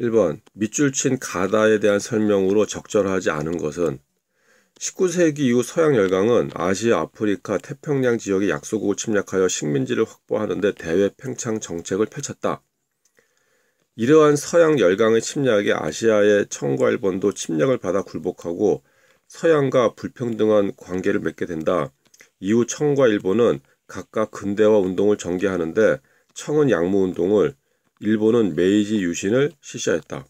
1번 밑줄 친 가다에 대한 설명으로 적절하지 않은 것은 19세기 이후 서양 열강은 아시아, 아프리카, 태평양 지역의 약소국을 침략하여 식민지를 확보하는데 대외 팽창 정책을 펼쳤다. 이러한 서양 열강의 침략에 아시아의 청과 일본도 침략을 받아 굴복하고 서양과 불평등한 관계를 맺게 된다. 이후 청과 일본은 각각 근대화 운동을 전개하는데 청은 양무 운동을, 일본은 메이지 유신을 실시하였다.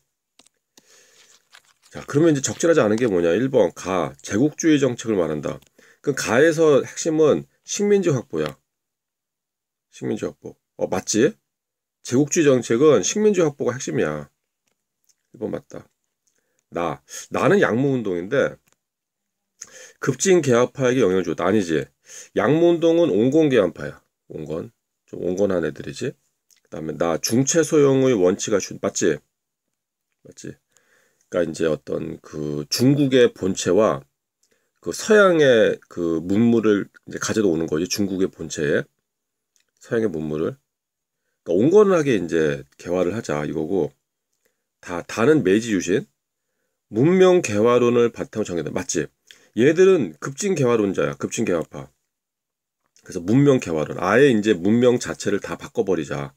자, 그러면 이제 적절하지 않은 게 뭐냐? 1번 가 제국주의 정책을 말한다. 그 가에서 핵심은 식민지 확보야. 식민지 확보. 어, 맞지? 제국주의 정책은 식민지 확보가 핵심이야. 1번 맞다. 나. 나는 양무운동인데 급진 개화파에게 영향을 줬다. 아니지. 양무운동은 온건 개화파야. 온건. 좀 온건한 애들이지. 그다음에 나 중체 소형의 원치가 준 맞지 맞지 그러니까 이제 어떤 그 중국의 본체와 그 서양의 그 문물을 이제 가져다 오는 거지 중국의 본체에 서양의 문물을 그러니까 온건하게 이제 개화를 하자 이거고 다 다는 메이지 유신 문명 개화론을 바탕으로 정해다 맞지 얘들은 급진 개화론자야 급진 개화파 그래서 문명 개화론 아예 이제 문명 자체를 다 바꿔버리자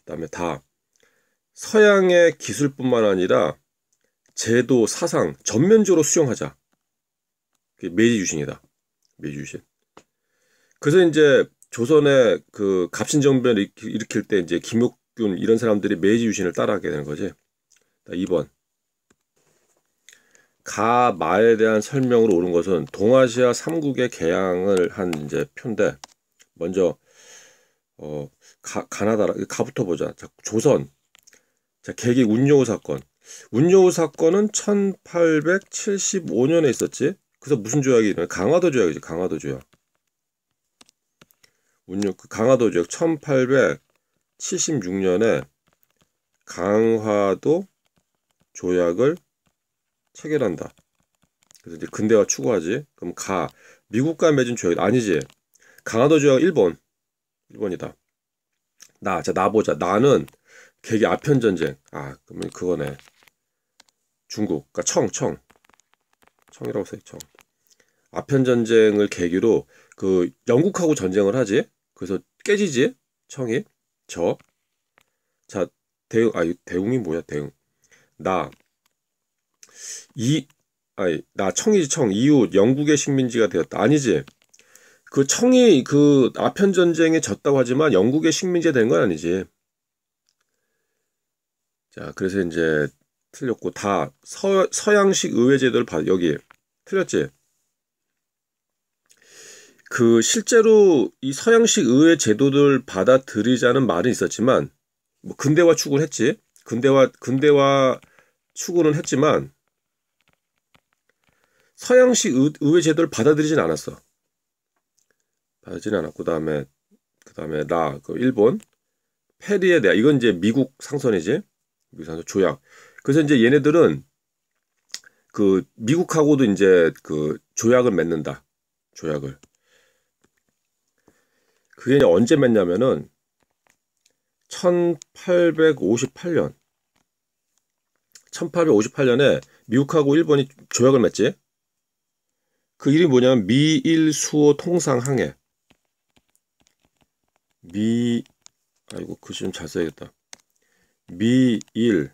그다음에 다 서양의 기술뿐만 아니라 제도, 사상 전면적으로 수용하자. 그게 메이지 유신이다. 메이지 유신. 그래서 이제 조선의 그 갑신 정변을 일으킬 때 이제 김옥균 이런 사람들이 메이지 유신을 따라하게 되는 거지. 2번. 가 마에 대한 설명으로 오른 것은 동아시아 3국의 개항을 한 이제 표인데 먼저 어 가, 가 나다 가부터 보자. 자, 조선. 자, 개기 운요우 사건. 운요우 사건은 1875년에 있었지. 그래서 무슨 조약이 있나? 요 강화도 조약이지. 강화도 조약. 운요 그 강화도 조약 1876년에 강화도 조약을 체결한다. 그래서 이제 근대화 추구하지. 그럼 가 미국과 맺은 조약 아니지. 강화도 조약 1번. 1번이다 나, 자, 나 보자. 나는 계기 아편 전쟁. 아, 그러면 그거네. 중국. 그니까 청, 청. 청이라고 써요, 청. 아편 전쟁을 계기로 그 영국하고 전쟁을 하지. 그래서 깨지지. 청이. 저. 자, 대응. 아, 대웅이 뭐야, 대웅 나. 이 아니 나 청이지 청 이웃 영국의 식민지가 되었다 아니지 그 청이 그 아편 전쟁에 졌다고 하지만 영국의 식민지 된건 아니지. 자, 그래서 이제 틀렸고 다 서, 서양식 의회 제도를 봐 여기 틀렸지. 그 실제로 이 서양식 의회 제도를 받아들이자는 말은 있었지만 뭐 근대화 추구를 했지. 근대화 근대화 추구는 했지만 서양식 의회 제도를 받아들이진 않았어. 다 하진 않았고 그다음에 그다음에 라그 일본 페리에 대한 이건 이제 미국 상선이지 미국 상선 조약 그래서 이제 얘네들은 그 미국하고도 이제 그 조약을 맺는다 조약을 그게 언제 맺냐면은 1858년 1858년에 미국하고 일본이 조약을 맺지 그 이름이 뭐냐면 미일수호 통상항해 미 아이고 그씨좀 잘 써야겠다 미일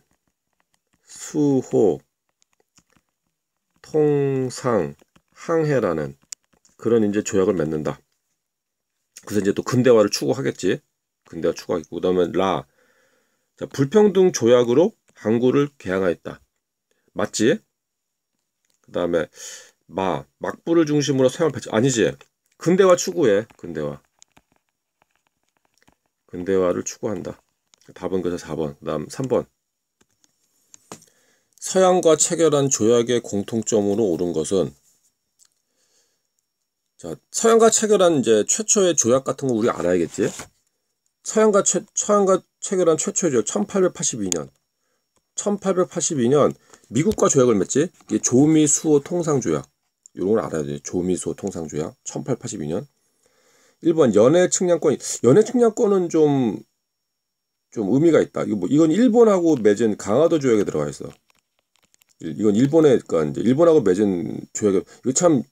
수호 통상 항해라는 그런 이제 조약을 맺는다. 그래서 이제 또 근대화를 추구하겠지. 근대화 추구하겠고 그다음에 라 자, 불평등 조약으로 항구를 개항하였다. 맞지? 그다음에 마 막부를 중심으로 생활 을치 아니지. 근대화 추구해. 근대화. 근대화를 추구한다. 답은 그래서 4번. 그 다음 3번. 서양과 체결한 조약의 공통점으로 옳은 것은 자, 서양과 체결한 이제 최초의 조약 같은 거 우리 알아야겠지? 서양과, 최, 서양과 체결한 최초의 조약 1882년. 1882년 미국과 조약을 맺지? 이게 조미수호 통상조약. 이런 걸 알아야 돼. 조미수호 통상조약. 1882년. 1번 연애 측량권. 연애 측량권은 좀, 좀 의미가 있다. 이거 뭐, 이건 일본하고 맺은 강화도 조약에 들어가 있어. 이건 일본에, 그러니까 일본하고 맺은 조약에, 이거 참,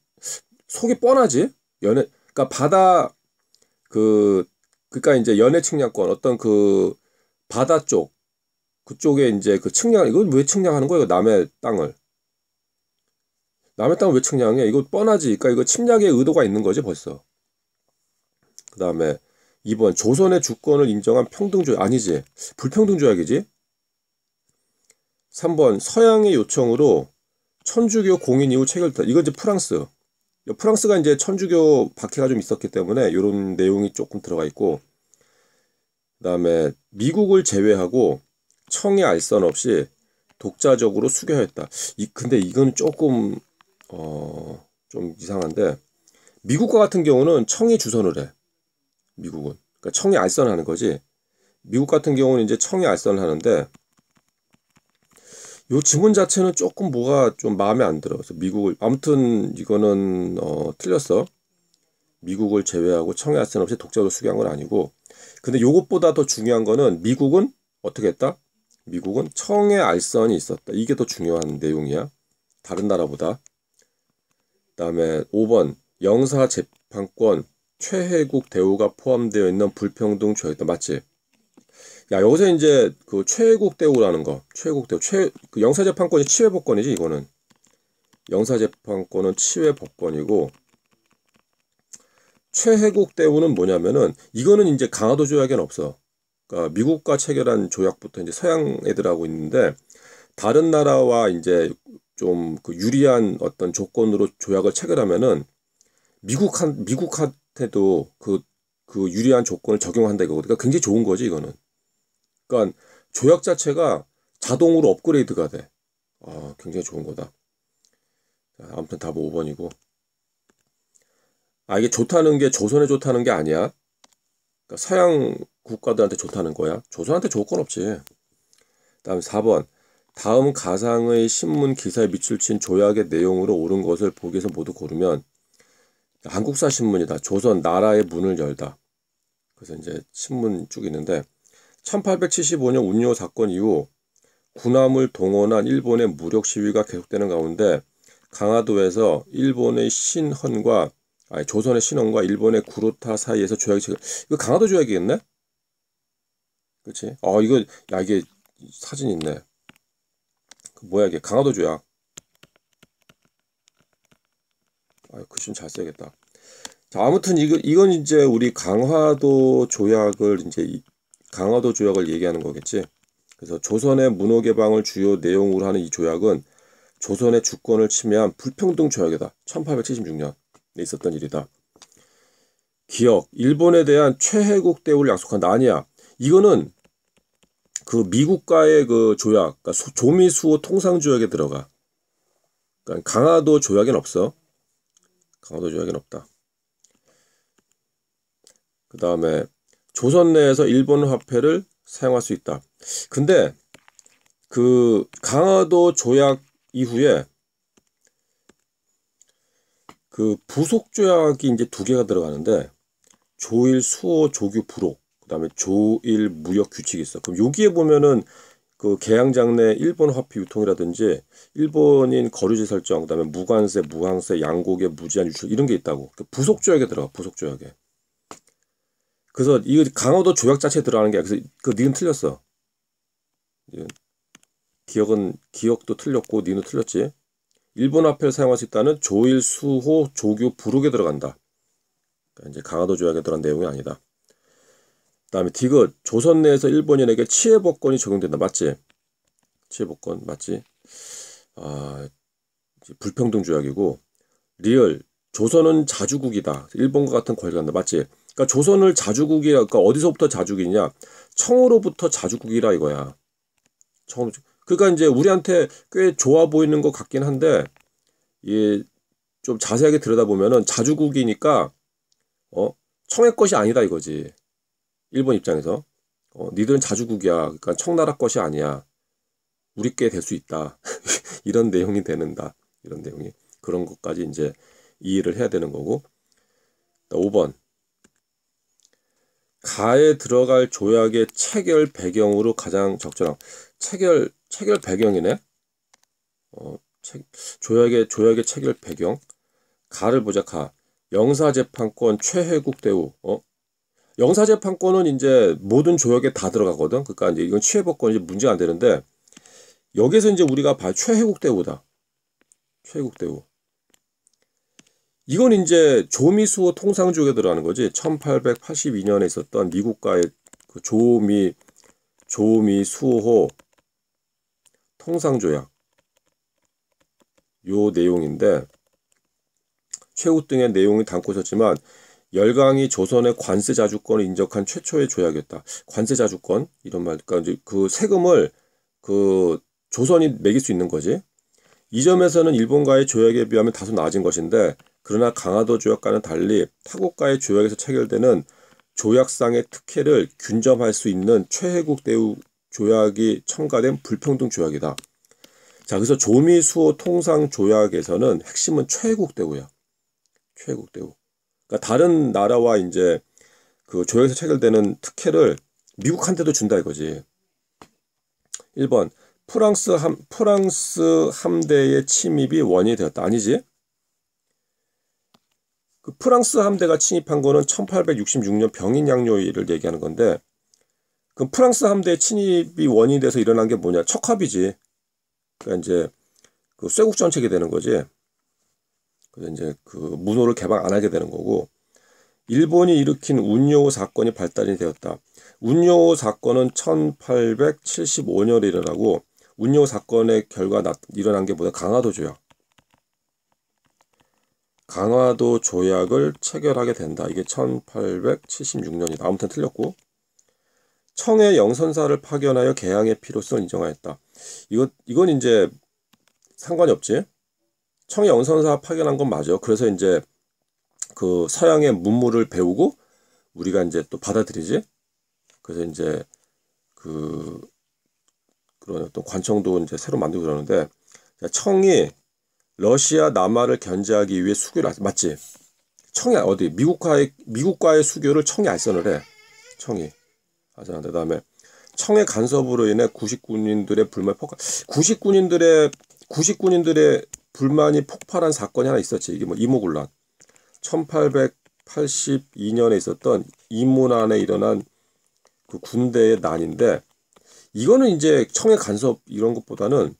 속이 뻔하지? 연애, 그러니까 바다, 그, 그러니까 이제 연애 측량권, 어떤 그, 바다 쪽, 그쪽에 이제 그 측량, 이건 왜 측량하는 거야? 이거 남의 땅을. 남의 땅을 왜 측량해? 이거 뻔하지. 그러니까 이거 침략의 의도가 있는 거지, 벌써. 그다음에 2번 조선의 주권을 인정한 평등조약 아니지 불평등조약이지 3번 서양의 요청으로 천주교 공인 이후 체결됐다 이건 이제 프랑스 프랑스가 이제 천주교 박해가 좀 있었기 때문에 이런 내용이 조금 들어가 있고 그다음에 미국을 제외하고 청의 알선 없이 독자적으로 수교했다 이, 근데 이건 조금 어좀 이상한데 미국과 같은 경우는 청이 주선을 해 미국은. 그러니까 청이 알선하는 거지. 미국 같은 경우는 이제 청이 알선하는데 요 지문 자체는 조금 뭐가 좀 마음에 안 들어. 서 미국을 아무튼 이거는 어 틀렸어. 미국을 제외하고 청이 알선 없이 독자로 수교한건 아니고. 근데 요것보다 더 중요한 거는 미국은 어떻게 했다? 미국은 청의 알선이 있었다. 이게 더 중요한 내용이야. 다른 나라보다. 그다음에 5번 영사 재판권 최혜국 대우가 포함되어 있는 불평등 조였다 맞지? 야, 여기서 이제 그 최혜국 대우라는 거. 최혜국 대우. 최, 그 영사재판권이 치외법권이지, 이거는. 영사재판권은 치외법권이고, 최혜국 대우는 뭐냐면은, 이거는 이제 강화도 조약에는 없어. 그러니까 미국과 체결한 조약부터 이제 서양 애들하고 있는데, 다른 나라와 이제 좀 그 유리한 어떤 조건으로 조약을 체결하면은, 미국 한, 미국 한, 해도 그, 그 유리한 조건을 적용한다 이거거든. 그러니까 굉장히 좋은 거지, 이거는. 그러니까 조약 자체가 자동으로 업그레이드가 돼. 아, 굉장히 좋은 거다. 아무튼 답 5번이고. 아, 이게 좋다는 게 조선에 좋다는 게 아니야. 그러니까 서양 국가들한테 좋다는 거야. 조선한테 좋을 건 없지. 다음 4번. 다음 가상의 신문 기사에 밑줄 친 조약의 내용으로 옳은 것을 보기에서 모두 고르면 한국사 신문이다. 조선 나라의 문을 열다. 그래서 이제 신문 쭉 있는데 1875년 운요 사건 이후 군함을 동원한 일본의 무력 시위가 계속되는 가운데 강화도에서 일본의 신헌과 아니 조선의 신헌과 일본의 구로타 사이에서 조약이 이거 강화도 조약이겠네? 그렇지? 아 이거 야 이게 사진 있네. 그 뭐야 이게 강화도 조약. 아, 글씨는 그 잘 써야겠다. 자, 아무튼 이거 이건 이제 우리 강화도 조약을 이제 강화도 조약을 얘기하는 거겠지. 그래서 조선의 문호 개방을 주요 내용으로 하는 이 조약은 조선의 주권을 침해한 불평등 조약이다. 1876년에 있었던 일이다. 기억, 일본에 대한 최혜국 대우를 약속한다. 아니야. 이거는 그 미국과의 그 조약, 그러니까 조미수호 통상조약에 들어가. 그러니까 강화도 조약엔 없어. 강화도 조약에 없다. 그 다음에 조선 내에서 일본 화폐를 사용할 수 있다. 근데 그 강화도 조약 이후에 그 부속 조약이 이제 두 개가 들어가는데 조일 수호 조규 부록 그다음에 조일 무역 규칙이 있어. 그럼 여기에 보면은 그 개항장 내 일본 화폐 유통이라든지 일본인 거류지 설정 그다음에 무관세, 무항세, 양곡의 무제한 유출 이런 게 있다고. 그 부속 조약에 들어가. 부속 조약에. 그래서 이 강화도 조약 자체에 들어가는 게 그래서 그 니는 틀렸어. 예. 기억은 기억도 틀렸고 니는 틀렸지. 일본 화폐를 사용할 수 있다는 조일 수호 조교 부록에 들어간다. 그러니까 이제 강화도 조약에 들어간 내용이 아니다. 그다음에 디귿 조선 내에서 일본인에게 치해법권이 적용된다 맞지? 치해법권 맞지? 아 불평등 조약이고 리얼 조선은 자주국이다. 일본과 같은 권리가 다 맞지? 그러니까 조선을 자주국이라 그러니까 어디서부터 자주국이냐? 청으로부터 자주국이라 이거야. 청 그러니까 이제 우리한테 꽤 좋아 보이는 것 같긴 한데 이좀 자세하게 들여다보면은 자주국이니까 어 청의 것이 아니다 이거지. 일본 입장에서 어, 니들은 자주국이야. 그러니까 청나라 것이 아니야. 우리께 될 수 있다. 이런 내용이 되는다. 이런 내용이 그런 것까지 이제 이해를 해야 되는 거고. 5번 가에 들어갈 조약의 체결 배경으로 가장 적절한 체결 체결 배경이네. 어, 체, 조약의 조약의 체결 배경 가를 보자 가 영사재판권 최혜국 대우 어 영사재판권은 이제 모든 조약에 다 들어가거든. 그러니까 이제 이건 취해법권 이 문제가 안 되는데 여기서 이제 우리가 봐 최혜국 대우다. 최혜국 대우. 이건 이제 조미수호 통상조약에 들어가는 거지. 1882년에 있었던 미국과의 그 조미 조미수호 통상조약 요 내용인데 최후 등의 내용이 담고 있었지만 열강이 조선의 관세 자주권을 인적한 최초의 조약이었다. 관세 자주권 이런 말, 그러니까 이그 세금을 그 조선이 매길 수 있는 거지. 이 점에서는 일본과의 조약에 비하면 다소 낮은 것인데 그러나 강화도 조약과는 달리 타국과의 조약에서 체결되는 조약상의 특혜를 균점할 수 있는 최혜국 대우 조약이 첨가된 불평등 조약이다. 자, 그래서 조미수호 통상 조약에서는 핵심은 최혜국 대우야. 최혜국 대우. 그러니까 다른 나라와 이제 그 조약에서 체결되는 특혜를 미국한테도 준다 이거지. 1번 프랑스 함 프랑스 함대의 침입이 원인이 되었다. 아니지? 그 프랑스 함대가 침입한 거는 1866년 병인 양요일을 얘기하는 건데 그 프랑스 함대 침입이 원인이 돼서 일어난 게 뭐냐? 척합이지. 그러니까 이제 그쇠국 전책이 되는 거지. 그래서 이제 그 문호를 개방 안 하게 되는 거고 일본이 일으킨 운요호 사건이 발단이 되었다. 운요호 사건은 1875년에 일어나고 운요호 사건의 결과 나, 일어난 게 뭐냐 강화도 조약. 강화도 조약을 체결하게 된다. 이게 1876년이다. 아무튼 틀렸고 청의 영선사를 파견하여 개항의 필요성을 인정하였다. 이거 이건 이제 상관이 없지. 청해 연선사 파견한 건 맞아요. 그래서 이제 그 서양의 문물을 배우고 우리가 이제 또 받아들이지. 그래서 이제 그 그런 어떤 관청도 이제 새로 만들고 그러는데 청이 러시아 남하를 견제하기 위해 수교를 맞지. 청이 어디 미국과의 미국과의 수교를 청이 알선을 해. 청이. 아자 그다음에 청의 간섭으로 인해 구식군인들의 불만 폭발. 구식군인들의 구식군인들의 불만이 폭발한 사건이 하나 있었지. 이게 뭐 이모군란. 1882년에 있었던 이문안에 일어난 그 군대의 난인데 이거는 이제 청의 간섭 이런 것보다는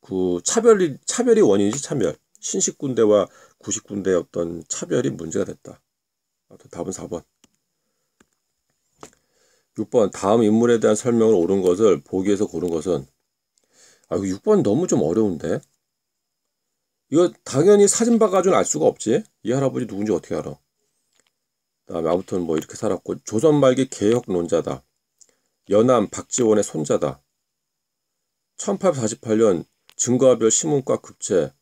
그 차별이 차별이 원인이지 차별. 신식 군대와 구식 군대의 어떤 차별이 문제가 됐다. 답은 4번. 6번 다음 인물에 대한 설명을 옳은 것을 보기에서 고른 것은 아 6번 너무 좀 어려운데 이거 당연히 사진 봐가지고는 알 수가 없지. 이 할아버지 누군지 어떻게 알아? 다음에 아무튼 뭐 이렇게 살았고 조선 말기 개혁론자다. 연암 박지원의 손자다. 1848년 증거하별 신문과급체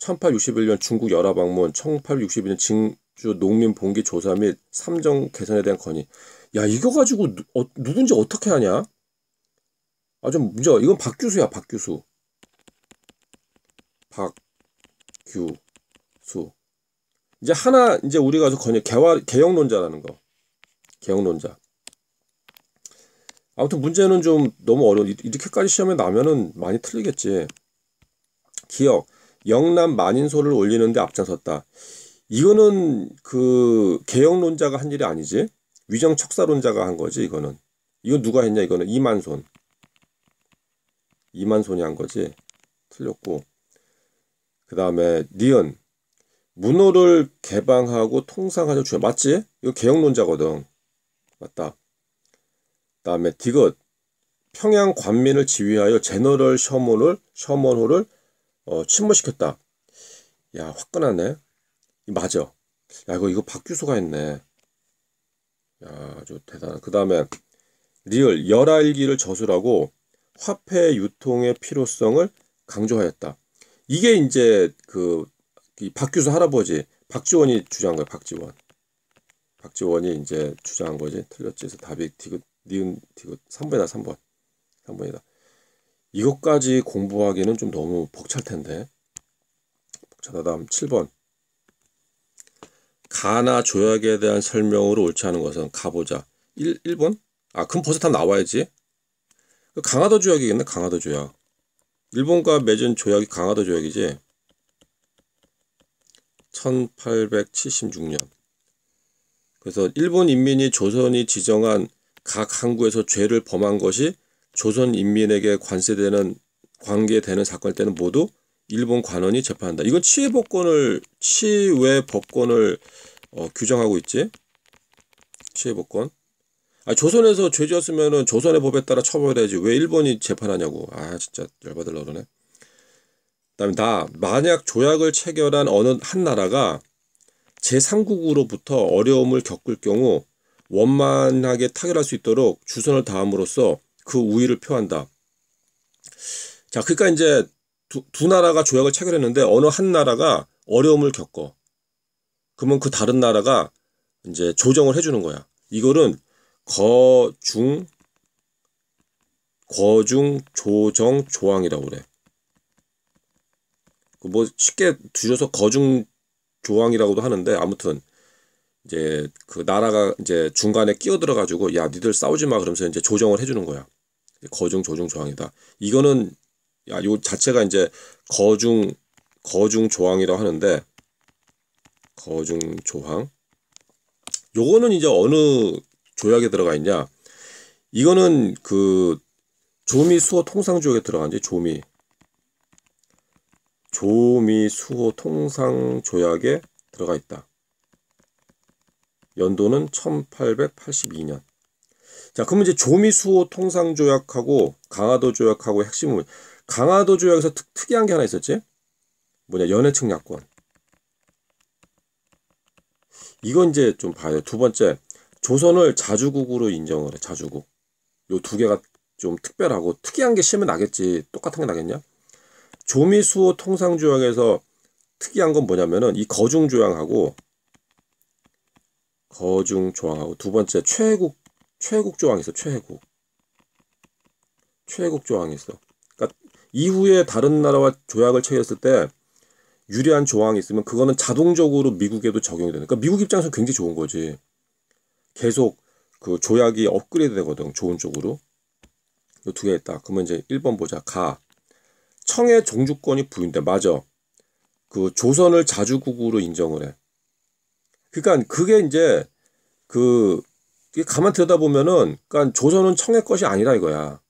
1861년 중국 열하 방문 1862년 진주 농민 봉기 조사 및 삼정 개선에 대한 건의 야 이거 가지고 누, 어, 누군지 어떻게 하냐? 아좀 문제 이건 박규수야 박규수 박규 수. 이제 하나 이제 우리가 건역 개화 개혁론자라는 거. 개혁론자. 아무튼 문제는 좀 너무 어려운 이렇게까지 시험에 나면은 많이 틀리겠지. 기억. 영남 만인소를 올리는데 앞장섰다. 이거는 그 개혁론자가 한 일이 아니지. 위정 척사론자가 한 거지, 이거는. 이거 누가 했냐, 이거는. 이만손. 이만손이 한 거지. 틀렸고. 그 다음에 니은 문호를 개방하고 통상하죠 주요 맞지? 이거 개혁론자거든. 맞다. 그 다음에 디귿 평양 관민을 지휘하여 제너럴 셔먼를 셔먼호를 어, 침몰시켰다. 야 화끈하네. 맞아. 야 이거 이거 박규수가 했네. 야 아주 대단한. 그 다음에 리을 열알기를 저술하고 화폐 유통의 필요성을 강조하였다. 이게 이제 그 박규수 할아버지 박지원이 주장한 거야. 박지원. 박지원이 이제 주장한 거지. 틀렸지. 그래서 답이 디귿 니은 디귿 3번이다. 3번. 3번이다. 이것까지 공부하기는 좀 너무 벅찰 텐데. 벅차다 다음 7번. 가나 조약에 대한 설명으로 옳지 않은 것은 가보자. 1, 1번? 아, 그럼 벌써 다 나와야지. 그 강화도 조약이겠네, 강화도 조약. 일본과 맺은 조약이 강화도 조약이지. 1876년. 그래서 일본 인민이 조선이 지정한 각 항구에서 죄를 범한 것이 조선 인민에게 관세되는 관계되는 사건 때는 모두 일본 관원이 재판한다. 이건 치외 법권을 치외 법권을 어, 규정하고 있지. 치외 법권. 아, 조선에서 죄 지었으면은 조선의 법에 따라 처벌해야지. 왜 일본이 재판하냐고. 아, 진짜 열받을라 그러네. 그다음에 나 만약 조약을 체결한 어느 한 나라가 제3국으로부터 어려움을 겪을 경우 원만하게 타결할 수 있도록 주선을 다함으로써 그 우위를 표한다. 자, 그러니까 이제 두, 두 나라가 조약을 체결했는데 어느 한 나라가 어려움을 겪어. 그러면 그 다른 나라가 이제 조정을 해주는 거야. 이거는 거중 거중 조정 조항이라고 그래. 그 뭐 쉽게 줄여서 거중 조항이라고도 하는데 아무튼 이제 그 나라가 이제 중간에 끼어들어 가지고 야 니들 싸우지 마 그러면서 이제 조정을 해주는 거야. 거중 조정 조항이다. 이거는 야요 자체가 이제 거중 거중 조항이라고 하는데 거중 조항 요거는 이제 어느 조약에 들어가 있냐? 이거는 그 조미 수호 통상 조약에 들어간 지 조미 조미 수호 통상 조약에 들어가 있다. 연도는 1882년. 자, 그러면 이제 조미 수호 통상 조약하고 강화도 조약하고 핵심은 강화도 조약에서 특, 특이한 게 하나 있었지? 뭐냐? 연해측 약권. 이건 이제 좀 봐야 돼. 두 번째, 조선을 자주국으로 인정을 해. 자주국. 요 두 개가 좀 특별하고 특이한 게 심은 나겠지. 똑같은 게 나겠냐? 조미수호 통상조항에서 특이한 건 뭐냐면은 이 거중조항하고 거중조항하고 두 번째 최애국 최국 조항이 있어. 최애국. 최애국 조항이 있어. 그러니까 이후에 다른 나라와 조약을 체결했을 때 유리한 조항이 있으면 그거는 자동적으로 미국에도 적용이 되니까 그러니까 미국 입장에서 굉장히 좋은 거지. 계속 그 조약이 업그레이드 되거든. 좋은 쪽으로. 이 두 개 있다. 그러면 이제 1번 보자. 가. 청의 종주권이 부인돼. 맞아. 그 조선을 자주국으로 인정을 해. 그러니까 그게 이제 그 가만 들여다보면은 그러니까 조선은 청의 것이 아니라 이거야.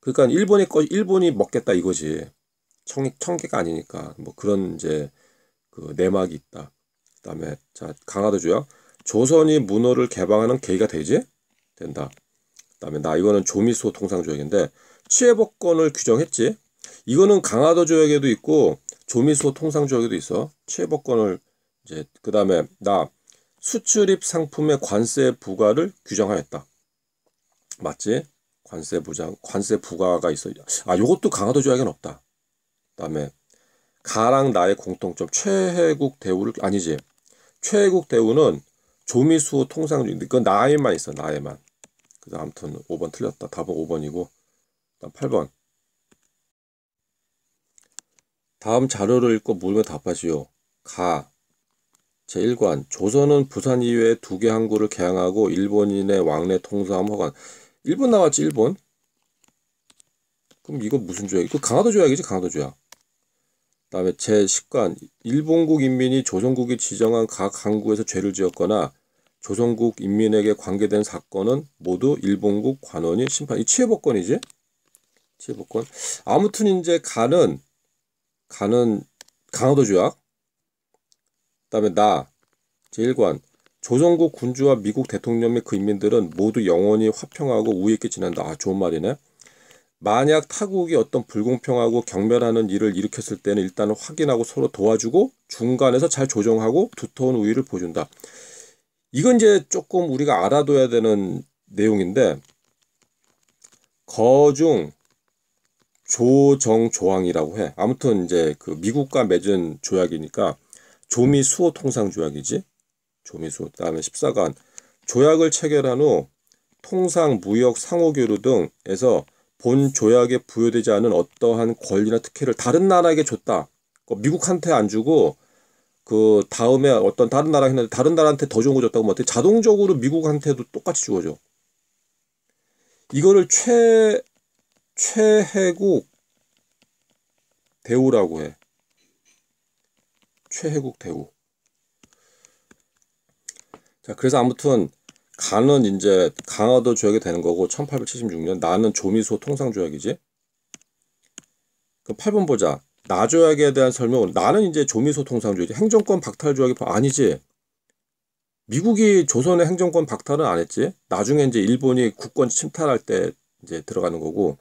그러니까 일본의 것 일본이 먹겠다 이거지. 청 청계가 아니니까 뭐 그런 이제 그 내막이 있다. 그다음에 자 강화도 조약. 조선이 문호를 개방하는 계기가 되지 된다. 그다음에 나 이거는 조미소 통상 조약인데 치해법권을 규정했지. 이거는 강화도 조약에도 있고 조미소 통상 조약에도 있어. 치해법권을 이제 그다음에 나 수출입 상품의 관세 부과를 규정하였다. 맞지? 관세 부장 관세 부과가 있어. 아, 요것도 강화도 조약엔 없다. 그다음에 가랑 나의 공통점 최혜국 대우를 아니지. 최혜국 대우는 조미수 통상 중 그건 나에만 있어 나에만 그래서 아무튼 5번 틀렸다 답은 5번이고 다음 8번 다음 자료를 읽고 물면 답하시오 가 제1관 조선은 부산 이외에 두 개 항구를 개항하고 일본인의 왕래 통수함 허관 일본 나왔지 일본 그럼 이거 무슨 조약이 그 강화도 조약이지 강화도 조약 다음에 제10관 일본국 인민이 조선국이 지정한 각 항구에서 죄를 지었거나 조선국 인민에게 관계된 사건은 모두 일본국 관원이 심판. 이치해법권이지치해법권 아무튼 이제 가는 가는 강화도 조약. 그다음에 나 제1관 조선국 군주와 미국 대통령 및 그 인민들은 모두 영원히 화평하고 우익 있게 지낸다. 아 좋은 말이네. 만약 타국이 어떤 불공평하고 경멸하는 일을 일으켰을 때는 일단은 확인하고 서로 도와주고 중간에서 잘 조정하고 두터운 우위를 보여준다. 이건 이제 조금 우리가 알아둬야 되는 내용인데 거중 조정 조항이라고 해. 아무튼 이제 그 미국과 맺은 조약이니까 조미 수호 통상 조약이지. 조미 수호 다음에 1 4관 조약을 체결한 후 통상 무역 상호 교류 등에서 본 조약에 부여되지 않은 어떠한 권리나 특혜를 다른 나라에게 줬다. 미국한테 안 주고 그 다음에 어떤 다른 나라 했는데 다른 나라한테 더 좋은 거 줬다고 하면 어떻게 자동적으로 미국한테도 똑같이 주어져. 이거를 최 최혜국 대우라고 해. 최혜국 대우. 자, 그래서 아무튼 간은 이제 강화도 조약이 되는 거고 1876년 나는 조미소 통상 조약이지. 그 8번 보자. 나 조약에 대한 설명은 나는 이제 조미소 통상 조약이 지 행정권 박탈 조약이 아니지. 미국이 조선의 행정권 박탈은 안 했지. 나중에 이제 일본이 국권 침탈할 때 이제 들어가는 거고.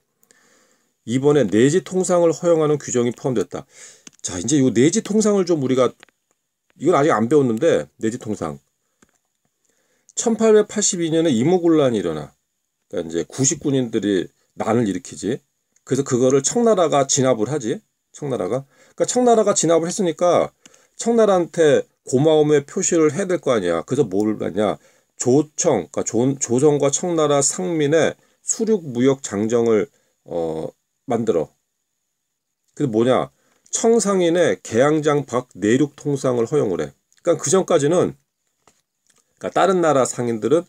이번에 내지 통상을 허용하는 규정이 포함됐다. 자, 이제 이 내지 통상을 좀 우리가 이건 아직 안 배웠는데 내지 통상. 1882년에 이모군란이 일어나 그러니까 이제 구식군인들이 난을 일으키지. 그래서 그거를 청나라가 진압을 하지. 청나라가. 그러니까 청나라가 진압을 했으니까 청나라한테 고마움의 표시를 해야 될 거 아니야. 그래서 뭘 하냐. 조청, 그러니까 조, 조선과 청나라 상민의 수륙 무역 장정을 어, 만들어. 그래서 뭐냐. 청상인의 개항장 밖 내륙 통상을 허용을 해. 그러니까 그 전까지는 그러니까 다른 나라 상인들은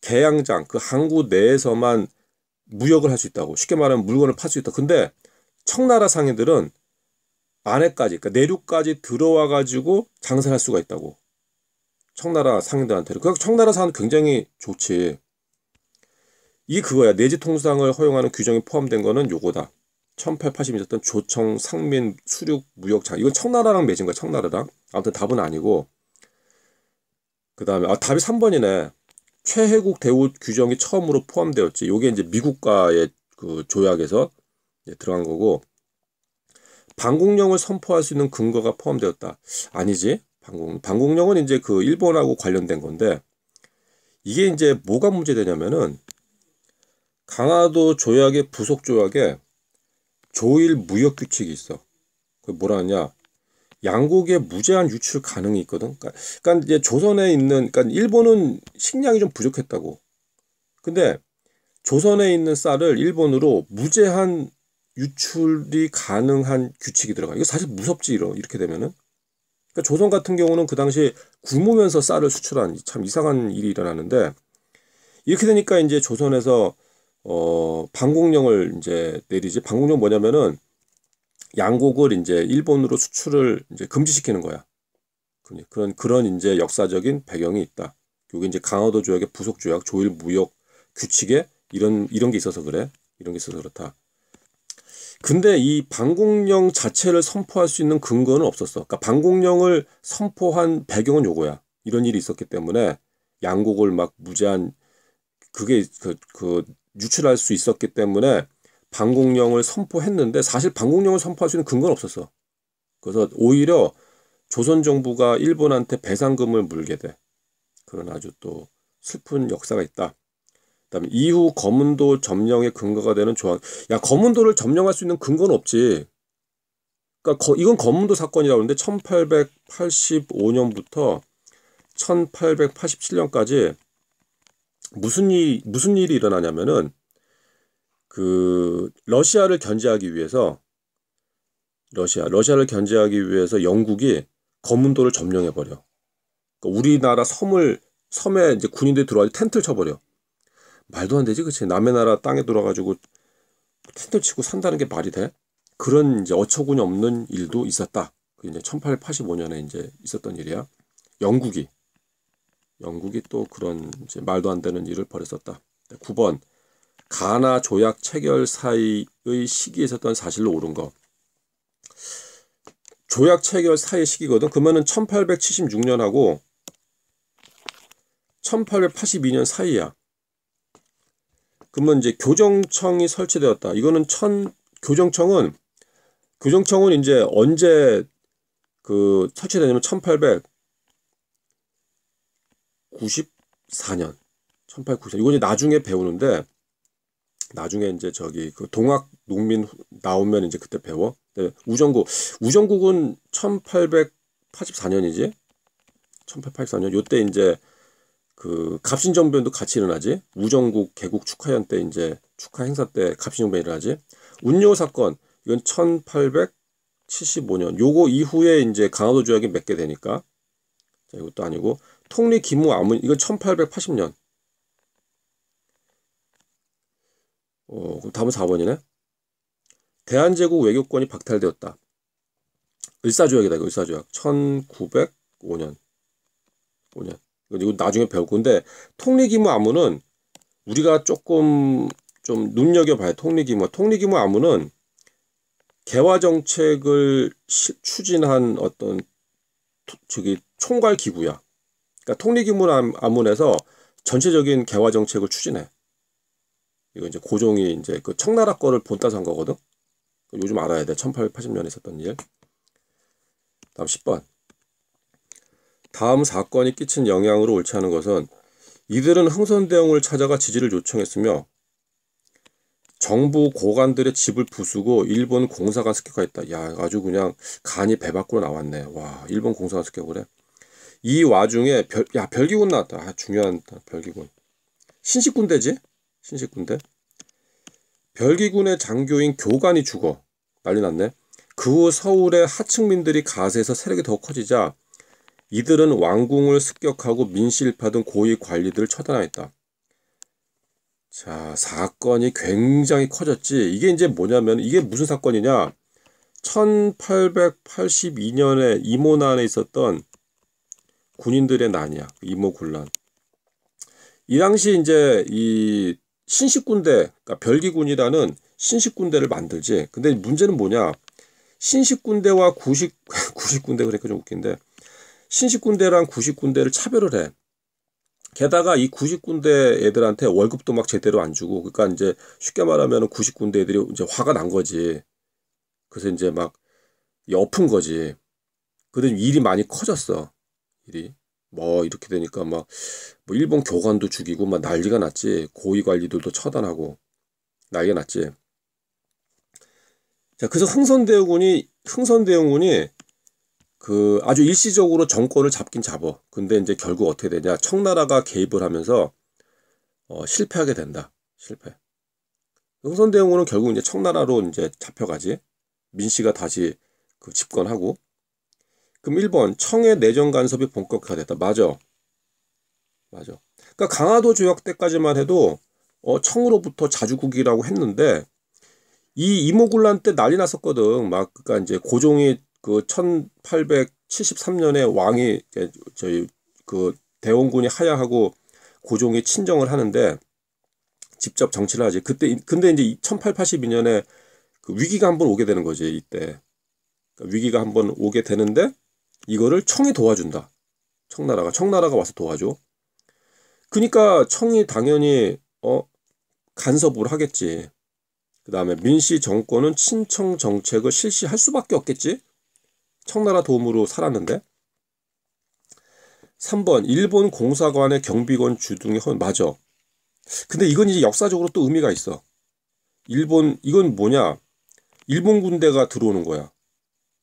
개양장 그 항구 내에서만 무역을 할 수 있다고 쉽게 말하면 물건을 팔 수 있다. 근데 청나라 상인들은 안에까지 그러니까 내륙까지 들어와 가지고 장사를 할 수가 있다고. 청나라 상인들한테는. 그 청나라 상은 굉장히 좋지. 이 그거야. 내지 통상을 허용하는 규정이 포함된 거는 요거다. 1880년 있었던 조청 상민 수륙 무역장. 이건 청나라랑 맺은 거야. 청나라랑. 아무튼 답은 아니고 그 다음에, 아, 답이 3번이네. 최혜국 대우 규정이 처음으로 포함되었지. 요게 이제 미국과의 그 조약에서 들어간 거고, 방공령을 선포할 수 있는 근거가 포함되었다. 아니지. 방공, 방공령은 이제 그 일본하고 관련된 건데, 이게 이제 뭐가 문제되냐면은, 강화도 조약의 부속 조약에 조일 무역 규칙이 있어. 그 뭐라 하냐. 양국의 무제한 유출 가능이 있거든. 까 그러니까, 그러니까 이제 조선에 있는 그러니까 일본은 식량이 좀 부족했다고. 근데 조선에 있는 쌀을 일본으로 무제한 유출이 가능한 규칙이 들어가. 이거 사실 무섭지 이러 이렇게 되면은. 그러니까 조선 같은 경우는 그 당시 굶으면서 쌀을 수출한 참 이상한 일이 일어나는데 이렇게 되니까 이제 조선에서 어 방공령을 이제 내리지. 방공령 뭐냐면은 양곡을 이제 일본으로 수출을 이제 금지시키는 거야. 그런 그런 이제 역사적인 배경이 있다. 요게 이제 강화도 조약의 부속 조약 조일 무역 규칙에 이런 이런 게 있어서 그래. 이런 게 있어서 그렇다. 근데 이 방공령 자체를 선포할 수 있는 근거는 없었어. 그니까 방공령을 선포한 배경은 요거야. 이런 일이 있었기 때문에 양곡을 막 무제한 그게 그, 그 유출할 수 있었기 때문에 방공령을 선포했는데 사실 방공령을 선포할 수 있는 근거는 없었어. 그래서 오히려 조선 정부가 일본한테 배상금을 물게 돼. 그런 아주 또 슬픈 역사가 있다. 그다음에 이후 검은도 점령의 근거가 되는 조항. 야 검은도를 점령할 수 있는 근거는 없지. 그러니까 거, 이건 검은도 사건이라고 하는데 1885년부터 1887년까지 무슨 일 무슨 일이 일어나냐면은 그 러시아를 견제하기 위해서 러시아 러시아를 견제하기 위해서 영국이 검문도를 점령해 버려. 그러니까 우리나라 섬을 섬에 이제 군인들이 들어와서 텐트를 쳐버려. 말도 안 되지, 그치? 남의 나라 땅에 들어가지고 텐트 치고 산다는 게 말이 돼? 그런 이제 어처구니 없는 일도 있었다. 그 이제 1885년에 이제 있었던 일이야. 영국이 영국이 또 그런 말도 안 되는 일을 벌였었다. 9번 가나 조약 체결 사이의 시기에 있었던 사실로 옳은 거. 조약 체결 사이 시기거든. 그러면은 1876년하고 1882년 사이야. 그러면 이제 교정청이 설치되었다. 이거는 천 교정청은 교정청은 이제 언제 그 설치되냐면 1894년 1894년 이거 이제 나중에 배우는데 나중에 이제 저기 그 동학 농민 나오면 이제 그때 배워. 네, 우정국. 우정국은 1884년이지? 1884년. 요 때 이제 그 갑신정변도 같이 일어나지. 우정국 개국 축하연 때 이제 축하 행사 때 갑신정변 일어나지. 운요 사건. 이건 1875년. 요거 이후에 이제 강화도 조약이 맺게 되니까. 자, 이것도 아니고 통리 기무 아문 이건 1880년. 어, 그럼 다음은 4번이네. 대한제국 외교권이 박탈되었다. 을사조약이다. 이거 을사조약. 1905년. 5년. 이거 나중에 배울 건데 통리기무 암호는 우리가 조금 좀 눈여겨봐요. 통리기무. 통리기무 암호는 개화 정책을 추진한 어떤 저기 총괄 기구야. 그러니까 통리기무 암문에서 전체적인 개화 정책을 추진해. 이거 이제 고종이 이제 그 청나라 거를 본따서 한 거거든. 요즘 알아야 돼. 1880년에 있었던 일. 다음 10번. 다음 사건이 끼친 영향으로 옳지 않은 것은 이들은 흥선대왕을 찾아가 지지를 요청했으며 정부 고관들의 집을 부수고 일본 공사관 습격하였다. 야 아주 그냥 간이 배 밖으로 나왔네. 와 일본 공사관 습격을 해. 이 와중에 별, 야 별기군 나왔다. 아, 중요한 별기군. 신식군대지? 신식군데 별기군의 장교인 교관이 죽어 난리 났네. 그 후 서울의 하층민들이 가세해서 세력이 더 커지자 이들은 왕궁을 습격하고 민실파 등 고위 관리들을 처단하였다. 자, 사건이 굉장히 커졌지. 이게 이제 뭐냐면, 이게 무슨 사건이냐. 1882년에 이모난에 있었던 군인들의 난이야. 이모군란. 이 당시 이제 이 신식군대, 그러니까 별기군이라는 신식군대를 만들지. 근데 문제는 뭐냐? 신식군대와 구식 구식군대 그러니까 좀 웃긴데 신식군대랑 구식군대를 차별을 해. 게다가 이 구식군대 애들한테 월급도 막 제대로 안 주고 그러니까 이제 쉽게 말하면 구식군대 애들이 이제 화가 난 거지. 그래서 이제 막 엎은 거지. 그래서 일이 많이 커졌어. 일이. 뭐 이렇게 되니까 막뭐 일본 교관도 죽이고 막 난리가 났지 고위 관리들도 처단하고 난리가 났지. 자 그래서 흥선대군이 원 흥선대군이 원그 아주 일시적으로 정권을 잡긴 잡어. 근데 이제 결국 어떻게 되냐? 청나라가 개입을 하면서 어, 실패하게 된다. 실패. 흥선대원군은 결국 이제 청나라로 이제 잡혀가지. 민씨가 다시 그 집권하고 그럼 1번 청해 내정 간섭이 본격화됐다. 맞아. 맞아. 그러니까 강화도 조약 때까지만 해도 어, 청으로부터 자주국이라고 했는데 이 이모군란 때 난리 났었거든. 막 그러니까 이제 고종이 그 1873년에 왕이 저희 그 대원군이 하야하고 고종이 친정을 하는데 직접 정치를 하지. 그때 근데 이제 1882년에 그 위기가 한번 오게 되는 거지 이때 그러니까 위기가 한번 오게 되는데 이거를 청이 도와준다. 청나라가 청나라가 와서 도와줘. 그러니까 청이 당연히 어 간섭을 하겠지. 그다음에 민씨 정권은 친청 정책을 실시할 수밖에 없겠지. 청나라 도움으로 살았는데. 3번 일본 공사관의 경비권 주둥이 헌 맞아. 근데 이건 이제 역사적으로 또 의미가 있어. 일본 이건 뭐냐? 일본 군대가 들어오는 거야.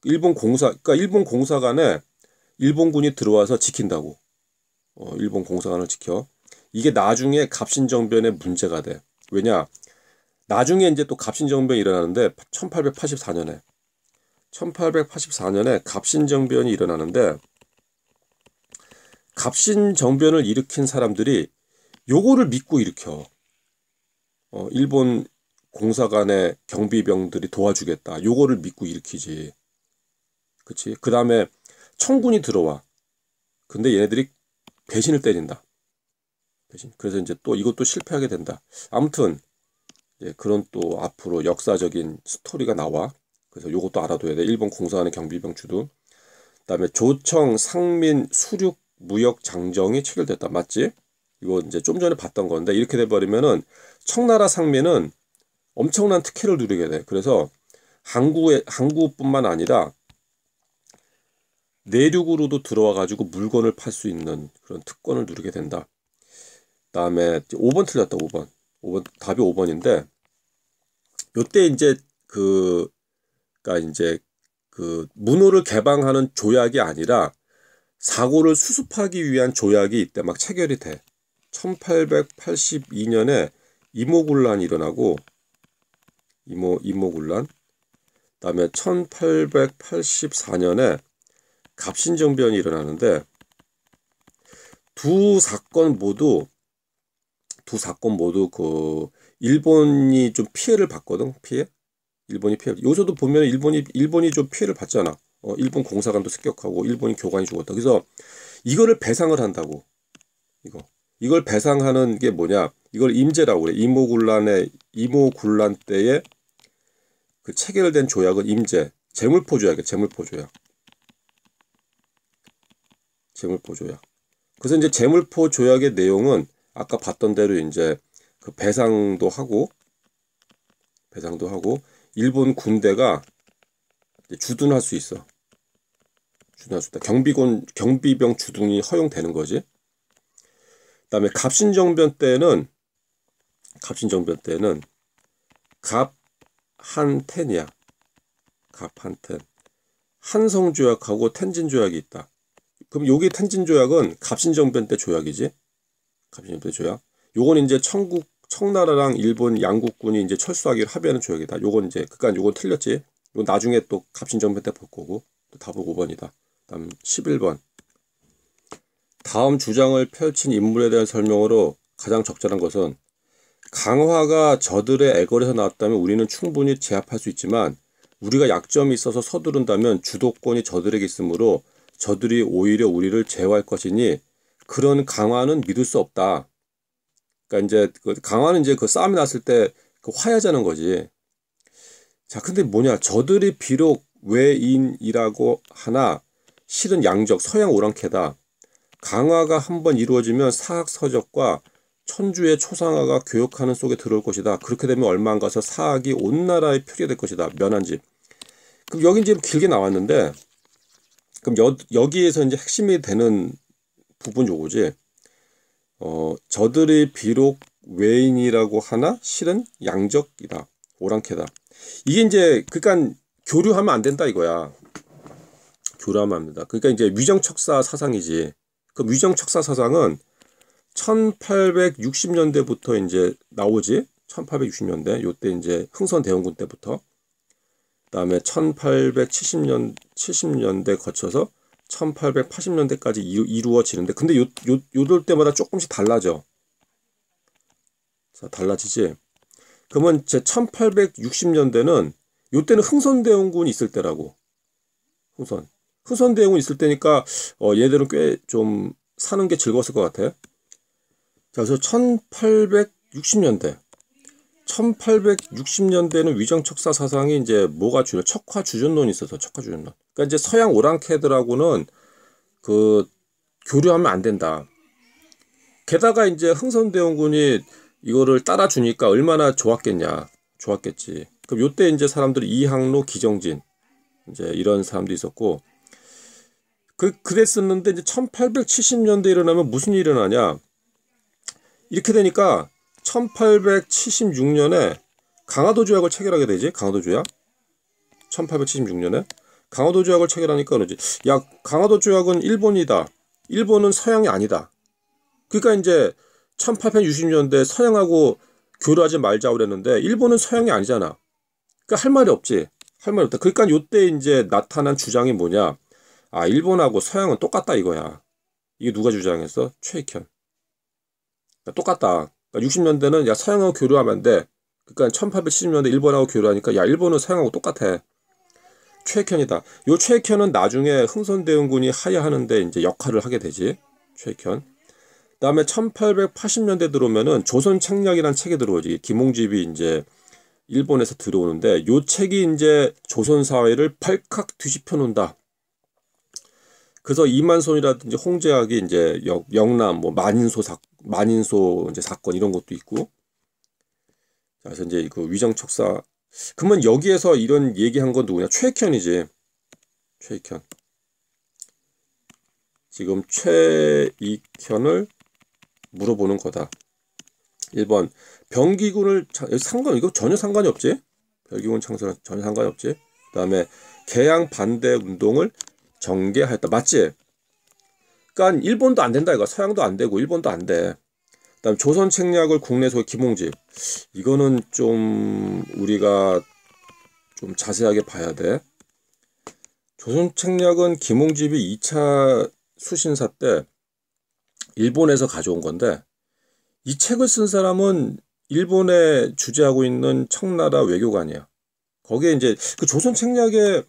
일본 공사, 그러니까 일본 공사관에 일본군이 들어와서 지킨다고. 어, 일본 공사관을 지켜. 이게 나중에 갑신정변에 문제가 돼. 왜냐? 나중에 이제 또 갑신정변이 일어나는데 1884년에 1884년에 갑신정변이 일어나는데 갑신정변을 일으킨 사람들이 요거를 믿고 일으켜. 어, 일본 공사관의 경비병들이 도와주겠다. 요거를 믿고 일으키지. 그치? 그 다음에 청군이 들어와. 근데 얘네들이 배신을 때린다. 배신. 그래서 이제 또 이것도 실패하게 된다. 아무튼 예, 그런 또 앞으로 역사적인 스토리가 나와. 그래서 요것도 알아둬야 돼. 일본 공사하는 경비병 주둔. 그다음에 조청, 상민, 수륙, 무역, 장정이 체결됐다. 맞지? 이거 이제 좀 전에 봤던 건데 이렇게 돼버리면은 청나라 상민은 엄청난 특혜를 누리게 돼. 그래서 항구에 항구뿐만 아니라 내륙으로도 들어와 가지고 물건을 팔 수 있는 그런 특권을 누리게 된다. 다음에 5번 틀렸다. 5번. 5번 답이 5번인데 요때 이제 그그까 이제 그 문호를 개방하는 조약이 아니라 사고를 수습하기 위한 조약이 이때 막 체결이 돼. 1882년에 이모군란이 일어나고 이모 이모군란 그다음에 1884년에 갑신정변이 일어나는데 두 사건 모두 두 사건 모두 그 일본이 좀 피해를 받거든 피해 일본이 피해 요새도 보면 일본이 일본이 좀 피해를 받잖아 어, 일본 공사관도 습격하고 일본이 교관이 죽었다 그래서 이거를 배상을 한다고 이거 이걸 배상하는 게 뭐냐 이걸 임제라고 그래 이모군란의 이모군란 때에 그 체결된 조약은 임제 재물포 조약이야 재물포 조약 재물포 조약. 그래서 이제 재물포 조약의 내용은 아까 봤던 대로 이제 그 배상도 하고 배상도 하고 일본 군대가 주둔할 수 있어. 주둔할 수 있다. 경비군 경비병 주둔이 허용되는 거지. 그다음에 갑신정변 때는 갑신정변 때는 갑한텐이야. 갑한텐. 한성조약하고 텐진조약이 있다. 그럼 여기 탄진 조약은 갑신정변 때 조약이지. 갑신정변 때 조약. 요건 이제 청국 청나라랑 일본 양국군이 이제 철수하기로 합의하는 조약이다. 요건 이제 그니까 요건 틀렸지. 요 나중에 또 갑신정변 때 볼 거고 또 답은 5번이다. 다음 11번. 다음 주장을 펼친 인물에 대한 설명으로 가장 적절한 것은 강화가 저들의 애걸에서 나왔다면 우리는 충분히 제압할 수 있지만 우리가 약점이 있어서 서두른다면 주도권이 저들에게 있으므로 저들이 오히려 우리를 제어할 것이니 그런 강화는 믿을 수 없다. 그러니까 이제 그 강화는 이제 그 싸움이 났을 때 그 화해자는 거지. 자, 근데 뭐냐? 저들이 비록 외인이라고 하나 실은 양적 서양 오랑캐다. 강화가 한번 이루어지면 사학서적과 천주의 초상화가 교역하는 속에 들어올 것이다. 그렇게 되면 얼마 안 가서 사학이 온 나라에 표류될 것이다. 면한 집. 그럼 여긴 지금 길게 나왔는데 그럼 여, 여기에서 이제 핵심이 되는 부분 요거지. 어, 저들이 비록 외인이라고 하나 실은 양적이다. 오랑캐다. 이게 이제 그러니까 교류하면 안 된다 이거야. 교류하면 안 된다. 그러니까 이제 위정척사 사상이지. 그 위정척사 사상은 1860년대부터 이제 나오지. 1860년대 요때 이제 흥선 대원군 때부터 다음에 1870년 70년대 거쳐서 1880년대까지 이루, 어지는데 근데 요, 요, 요럴 때마다 조금씩 달라져. 자, 달라지지. 그러면 제 1860년대는 요때는 흥선대원군 있을 때라고. 흥선. 흥선대원군 있을 때니까 어, 얘들은 꽤 좀 사는 게 즐거웠을 것 같아. 자, 그래서 1860년대. 1860년대는 위정척사 사상이 이제 뭐가 주요 척화 주전론이 있어서 척화 주전론. 그러니까 이제 서양 오랑캐들하고는 그 교류하면 안 된다. 게다가 이제 흥선대원군이 이거를 따라주니까 얼마나 좋았겠냐. 좋았겠지. 그럼 요때 이제 사람들이 이항로, 기정진 이제 이런 사람도 있었고 그 그랬었는데 이제 1870년대 일어나면 무슨 일이 일어나냐. 이렇게 되니까 1876년에 강화도 조약을 체결하게 되지. 강화도 조약. 1876년에 강화도 조약을 체결하니까 그러지. 야, 강화도 조약은 일본이다. 일본은 서양이 아니다. 그러니까 이제 1860년대 서양하고 교류하지 말자 그랬는데 일본은 서양이 아니잖아. 그러니까 할 말이 없지. 할 말이 없다. 그러니까 요 때 이제 나타난 주장이 뭐냐? 아, 일본하고 서양은 똑같다 이거야. 이게 누가 주장했어? 최익현. 똑같다. 그러니까 60년대는 야 서양하고 교류하면 안 돼. 그러니까 1870년대 일본하고 교류하니까 야 일본은 서양하고 똑같아. 최익현이다. 요 최익현은 나중에 흥선대원군이 하야하는데 이제 역할을 하게 되지. 최익현. 그다음에 1880년대 들어오면은 조선 책략이란 책이 들어오지. 김홍집이 이제 일본에서 들어오는데 요 책이 이제 조선 사회를 팔칵 뒤집혀 놓는다. 그래서 이만손이라든지 홍제학이 이제 역, 영남 뭐 만인소삭 만인소 이제 사건 이런 것도 있고. 자, 그래서 이제 그 위장 척사. 그러면 여기에서 이런 얘기한 건 누구냐? 최익현이지. 최익현. 지금 최익현을 물어보는 거다. 1번 병기군을 상관 이거 전혀 상관이 없지. 병기군 창설은 전혀 상관이 없지. 그다음에 개항 반대 운동을 전개하였다. 맞지? 그러니까 일본도 안 된다 이거 서양도 안 되고 일본도 안 돼. 그다음 조선 책략을 국내 에서 김홍집 이거는 좀 우리가 좀 자세하게 봐야 돼. 조선 책략은 김홍집이 2차 수신사 때 일본에서 가져온 건데 이 책을 쓴 사람은 일본에 주재하고 있는 청나라 외교관이야. 거기에 이제 그 조선 책략에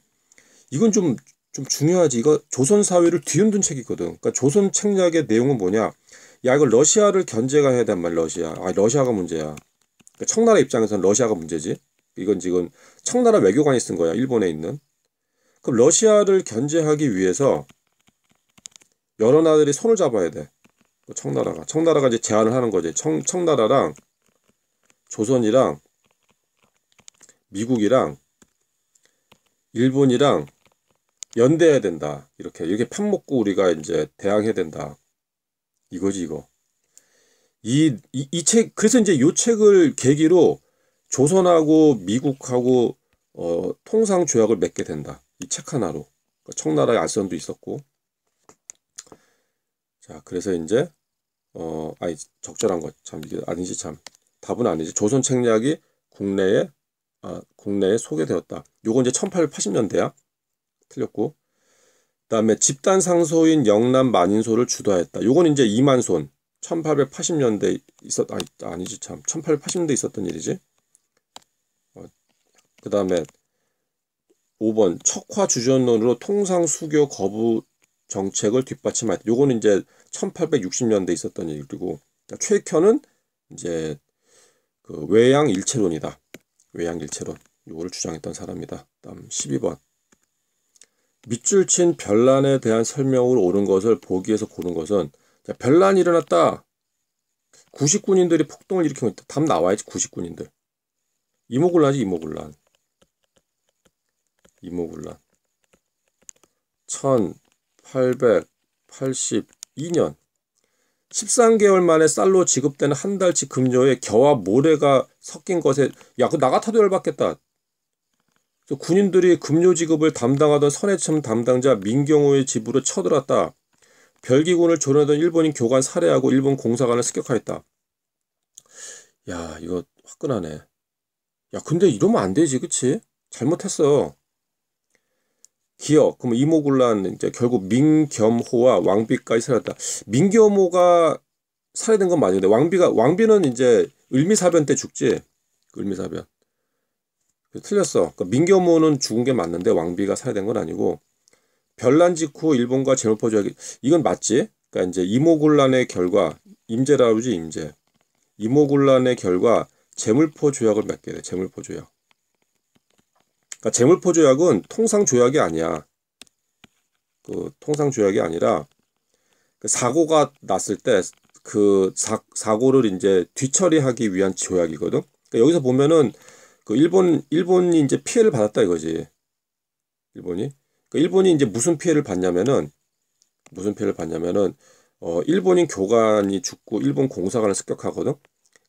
이건 좀좀 중요하지. 이거 조선 사회를 뒤흔든 책이거든. 그러니까 조선 책략의 내용은 뭐냐? 야 이걸 러시아를 견제가 해야 된말 러시아. 아 러시아가 문제야. 그러니까 청나라 입장에서는 러시아가 문제지. 이건 지금 청나라 외교관이 쓴 거야. 일본에 있는. 그럼 러시아를 견제하기 위해서 여러 나들이 손을 잡아야 돼. 그 청나라가. 청나라가 이제 제안을 하는 거지. 청, 청나라랑 조선이랑 미국이랑 일본이랑 연대해야 된다. 이렇게 이게 렇판 먹고 우리가 이제 대항해야 된다. 이거지 이거. 이 이 책 그래서 이제 요 책을 계기로 조선하고 미국하고 어, 통상 조약을 맺게 된다. 이 책 하나로 그러니까 청나라의 알선도 있었고 자 그래서 이제 어 아니 적절한 것참 이게 아니지 참 답은 아니지 조선 책략이 국내에 아 국내에 소개되었다. 요거 이제 1880년대야. 틀렸고 그다음에 집단 상소인 영남 만인소를 주도했다. 요건 이제 이만손 1880년대 있었 아니, 아니지 참 1880년대 있었던 일이지. 어, 그다음에 5번 척화 주전론으로 통상 수교 거부 정책을 뒷받침하다요건는 이제 1860년대 있었던 일이고 그러니 최켜는 이제 그 외양 일체론이다. 외양 일체론 요거를 주장했던 사람이다. 그 다음 12번 밑줄 친 별난에 대한 설명으로 옳은 것을 보기에서 고른 것은 야, 별난이 일어났다. 구식군인들이 폭동을 일으키고 있다. 답 나와야지 구식군인들. 이모굴란이 이모굴란. 이모굴란. 1882년 13개월 만에 쌀로 지급되는 한 달치 금료에 겨와 모래가 섞인 것에 야그나 같아도 열받겠다. 군인들이 급료 지급을 담당하던 선해참 담당자 민경호의 집으로 쳐들었다. 별기군을 조련하던 일본인 교관 살해하고 일본 공사관을 습격하였다. 야 이거 화끈하네. 야 근데 이러면 안 되지 그치? 잘못했어. 기억 그럼 이모군란 이제 결국 민겸호와 왕비까지 살았다. 민겸호가 살해된 건 맞는데 왕비가 왕비는 이제 을미사변 때 죽지. 그 을미사변. 틀렸어. 그러니까 민교호는 죽은 게 맞는데 왕비가 살해된 건 아니고 별난 직후 일본과 제노포 조약이 이건 맞지? 그러니까 이제 이모군란의 결과 임제라그러지 임제 이모군란의 결과 제물포 조약을 맺게 돼. 제물포 조약. 그러니까 제물포 조약은 통상 조약이 아니야. 그 통상 조약이 아니라 그 사고가 났을 때 그 사고를 이제 뒤처리하기 위한 조약이거든. 그러니까 여기서 보면은 그 일본 일본이 이제 피해를 받았다 이거지. 일본이. 그 일본이 이제 무슨 피해를 받냐면은 무슨 피해를 받냐면은 어 일본인 교관이 죽고 일본 공사관을 습격하거든.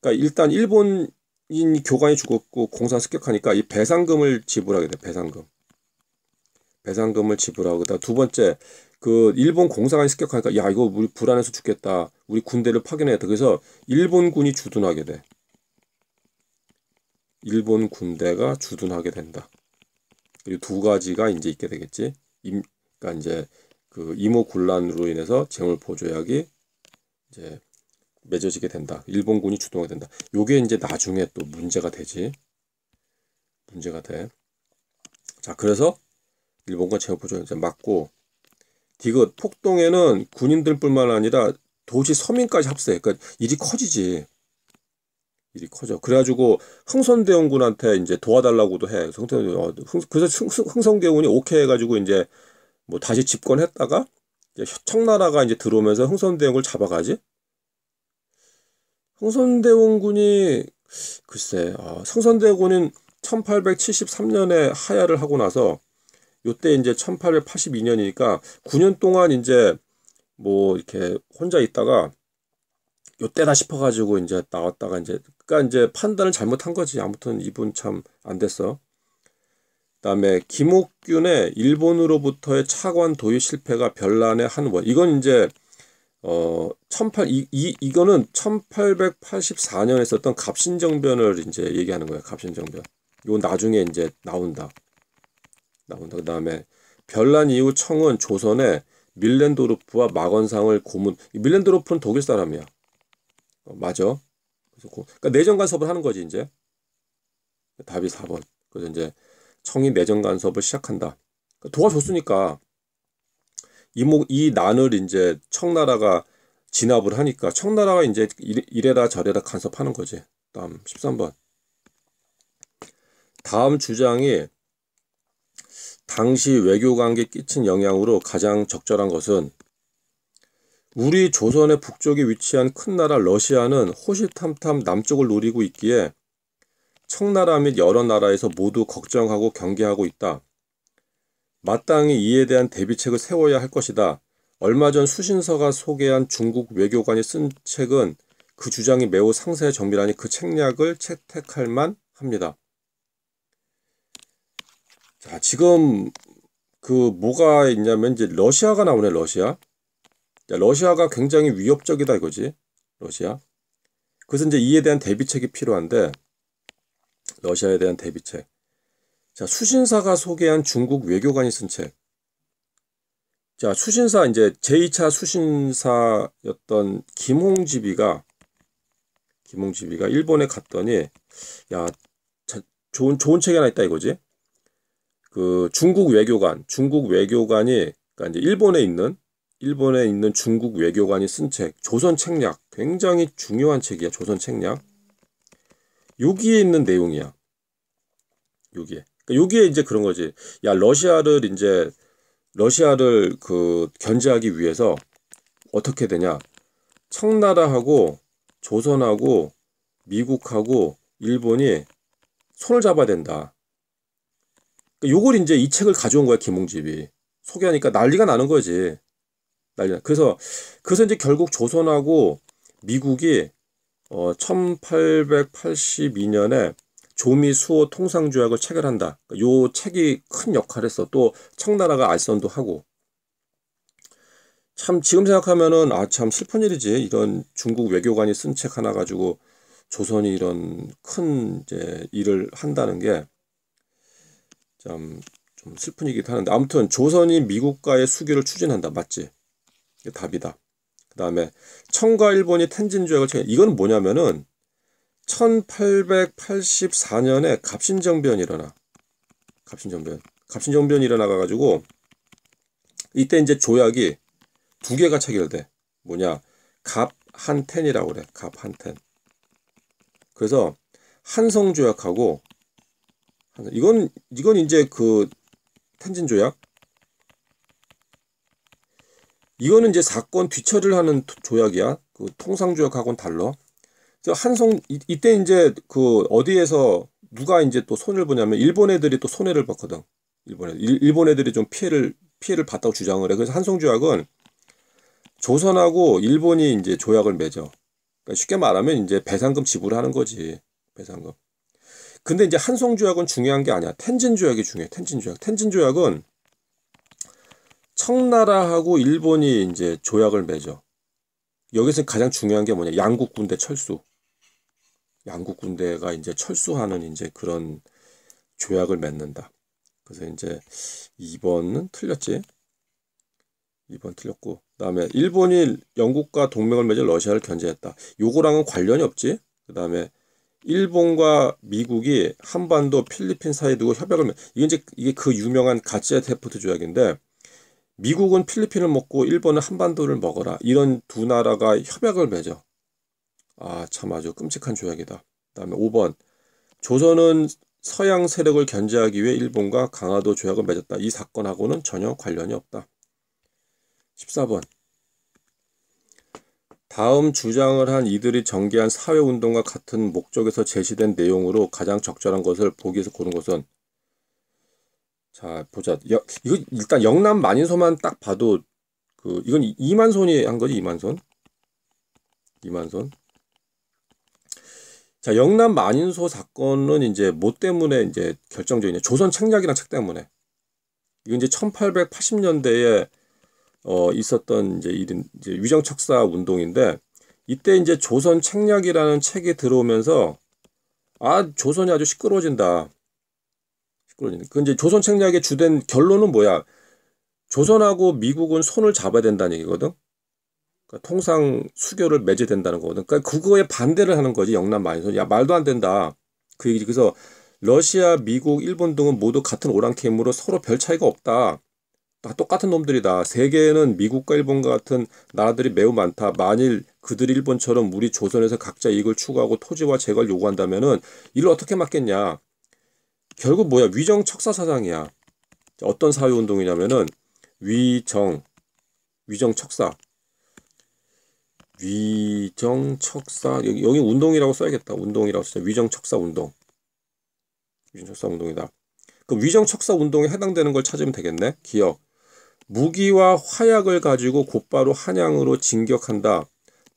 그러니까 일단 일본인 교관이 죽었고 공사 습격하니까 이 배상금을 지불하게 돼. 배상금. 배상금을 지불하고 그다음 두 번째 그 일본 공사관이 습격하니까 야 이거 우리 불안해서 죽겠다. 우리 군대를 파견해야 돼. 그래서 일본군이 주둔하게 돼. 일본 군대가 주둔하게 된다. 이두 가지가 이제 있게 되겠지. 임, 그러니까 이제 그 이모 군란으로 인해서 재물보 조약이 이제 맺어지게 된다. 일본군이 주둔하게 된다. 요게 이제 나중에 또 문제가 되지. 문제가 돼. 자, 그래서 일본과 재물보 조약이 맞고 디귿 폭동에는 군인들뿐만 아니라 도시 서민까지 합세. 그러니까 일이 커지지. 일이 커져. 그래가지고 흥선대원군한테 이제 도와달라고도 해. 어, 그래서 흥선대원군이 오케이 해가지고 이제 뭐 다시 집권했다가 이제 청나라가 이제 들어오면서 흥선대원군을 잡아가지. 흥선대원군이 글쎄, 아, 흥선대원군은 1873년에 하야를 하고 나서 요때 이제 1882년이니까 9년 동안 이제 뭐 이렇게 혼자 있다가 요때다 싶어가지고 이제 나왔다가 이제 그러니까 이제 판단을 잘못한 거지. 아무튼 이분 참 안 됐어. 그다음에 김옥균의 일본으로부터의 차관 도입 실패가 별난의 한 원. 이건 이제 어 18, 이, 이, 이거는 1884년에 있었던 갑신정변을 이제 얘기하는 거예요. 갑신정변. 요 나중에 이제 나온다. 나온다. 그 다음에 별난 이후 청은 조선에 밀렌도르프와 마건상을 고문. 밀렌도르프는 독일 사람이야. 어, 맞아. 그래서 고, 그러니까 내정 간섭을 하는 거지 이제. 답이 4번. 그래서 이제 청이 내정 간섭을 시작한다. 그러니까 도와줬으니까 이목 이 난을 이제 청나라가 진압을 하니까 청나라가 이제 이래라 저래라 간섭하는 거지. 다음 13번. 다음 주장이 당시 외교 관계 끼친 영향으로 가장 적절한 것은 우리 조선의 북쪽에 위치한 큰 나라 러시아는 호시탐탐 남쪽을 노리고 있기에 청나라 및 여러 나라에서 모두 걱정하고 경계하고 있다. 마땅히 이에 대한 대비책을 세워야 할 것이다. 얼마 전 수신서가 소개한 중국 외교관이 쓴 책은 그 주장이 매우 상세 정밀하니 그 책략을 채택할 만 합니다. 자, 지금 그 뭐가 있냐면 이제 러시아가 나오네, 러시아. 러시아가 굉장히 위협적이다 이거지. 러시아. 그래서 이제 이에 대한 대비책이 필요한데 러시아에 대한 대비책. 자, 수신사가 소개한 중국 외교관이 쓴 책. 자, 수신사 이제 제2차 수신사였던 김홍집이가 김홍집이가 일본에 갔더니 야, 자, 좋은 좋은 책이 하나 있다 이거지. 그 중국 외교관, 중국 외교관이 그러니까 이제 일본에 있는 일본에 있는 중국 외교관이 쓴 책, 조선 책략. 굉장히 중요한 책이야, 조선 책략. 여기에 있는 내용이야. 여기에. 그니까 여기에 이제 그런 거지. 야, 러시아를 이제, 러시아를 그 견제하기 위해서 어떻게 되냐. 청나라하고 조선하고 미국하고 일본이 손을 잡아야 된다. 그니까 요걸 이제 이 책을 가져온 거야, 김홍집이. 소개하니까 난리가 나는 거지. 난려 그래서 그래서 이제 결국 조선하고 미국이 어 1882년에 조미 수호 통상 조약을 체결한다. 그러니까 요 책이 큰 역할을 했어. 또 청나라가 알선도 하고 참 지금 생각하면은 아 참 슬픈 일이지. 이런 중국 외교관이 쓴 책 하나 가지고 조선이 이런 큰 이제 일을 한다는 게 참 좀 슬픈 얘기도 하는데 아무튼 조선이 미국과의 수교를 추진한다. 맞지? 답이다. 그 다음에 청과 일본이 텐진 조약을 체결. 이건 뭐냐면은 1884년에 갑신정변이 일어나. 갑신정변. 갑신정변이 일어나가 가지고 이때 이제 조약이 두 개가 체결돼. 뭐냐? 갑 한텐이라고 그래. 갑 한텐. 그래서 한성 조약하고 이건 이건 이제 그 텐진 조약 이거는 이제 사건 뒤처리를 하는 조약이야. 그 통상조약하고는 달러. 한송 이, 때 이제 그 어디에서 누가 이제 또 손을 보냐면 일본 애들이 또 손해를 봤거든. 일본 애들 일본 애들이 좀 피해를 피해를 봤다고 주장을 해. 그래서 한송 조약은 조선하고 일본이 이제 조약을 맺어. 그러니까 쉽게 말하면 이제 배상금 지불하는 거지. 배상금. 근데 이제 한송 조약은 중요한 게 아니야. 텐진 조약이 중요해. 텐진 조약. 텐진 조약은 청나라하고 일본이 이제 조약을 맺어. 여기서 가장 중요한 게 뭐냐? 양국 군대 철수. 양국 군대가 이제 철수하는 이제 그런 조약을 맺는다. 그래서 이제 2번은 틀렸지. 2번 틀렸고 그다음에 일본이 영국과 동맹을 맺어 러시아를 견제했다. 요거랑은 관련이 없지. 그다음에 일본과 미국이 한반도 필리핀 사이에 두고 협약을 맺... 이게 이제 이게 그 유명한 가치의 테프트 조약인데 미국은 필리핀을 먹고 일본은 한반도를 먹어라. 이런 두 나라가 협약을 맺어. 아, 참 아주 끔찍한 조약이다. 그다음에 5번. 조선은 서양 세력을 견제하기 위해 일본과 강화도 조약을 맺었다. 이 사건하고는 전혀 관련이 없다. 14번. 다음 주장을 한 이들이 전개한 사회운동과 같은 목적에서 제시된 내용으로 가장 적절한 것을 보기에서 고른 것은 자 보자. 여, 이거 일단 영남 만인소만 딱 봐도 그 이건 이만손이 한 거지 이만손. 이만손. 자 영남 만인소 사건은 이제 뭐 때문에 이제 결정적이냐? 조선 책략이란 책 때문에. 이건 이제 1880년대에 어 있었던 이제 이른 이제 위정 척사 운동인데 이때 이제 조선 책략이라는 책이 들어오면서 아 조선이 아주 시끄러워진다. 그 이제 조선 책략의 주된 결론은 뭐야? 조선하고 미국은 손을 잡아야 된다는 얘기거든. 그러니까 통상 수교를 맺어야 된다는 거거든. 그러니까 그거에 반대를 하는 거지 영남 마인손. 야 말도 안 된다. 그 얘기지. 그래서 러시아, 미국, 일본 등은 모두 같은 오랑캐이므로 서로 별 차이가 없다. 다 똑같은 놈들이다. 세계에는 미국과 일본 같은 나라들이 매우 많다. 만일 그들이 일본처럼 우리 조선에서 각자 이익을 추구하고 토지와 재걸 요구한다면은 이를 어떻게 막겠냐? 결국 뭐야 위정 척사 사상이야. 어떤 사회 운동이냐면은 위정 위정 척사 위정 척사 여기, 여기 운동이라고 써야겠다. 운동이라고 쓰자. 위정 척사 운동. 위정 척사 운동이다. 그 위정 척사 운동에 해당되는 걸 찾으면 되겠네. 기억. 무기와 화약을 가지고 곧바로 한양으로 진격한다.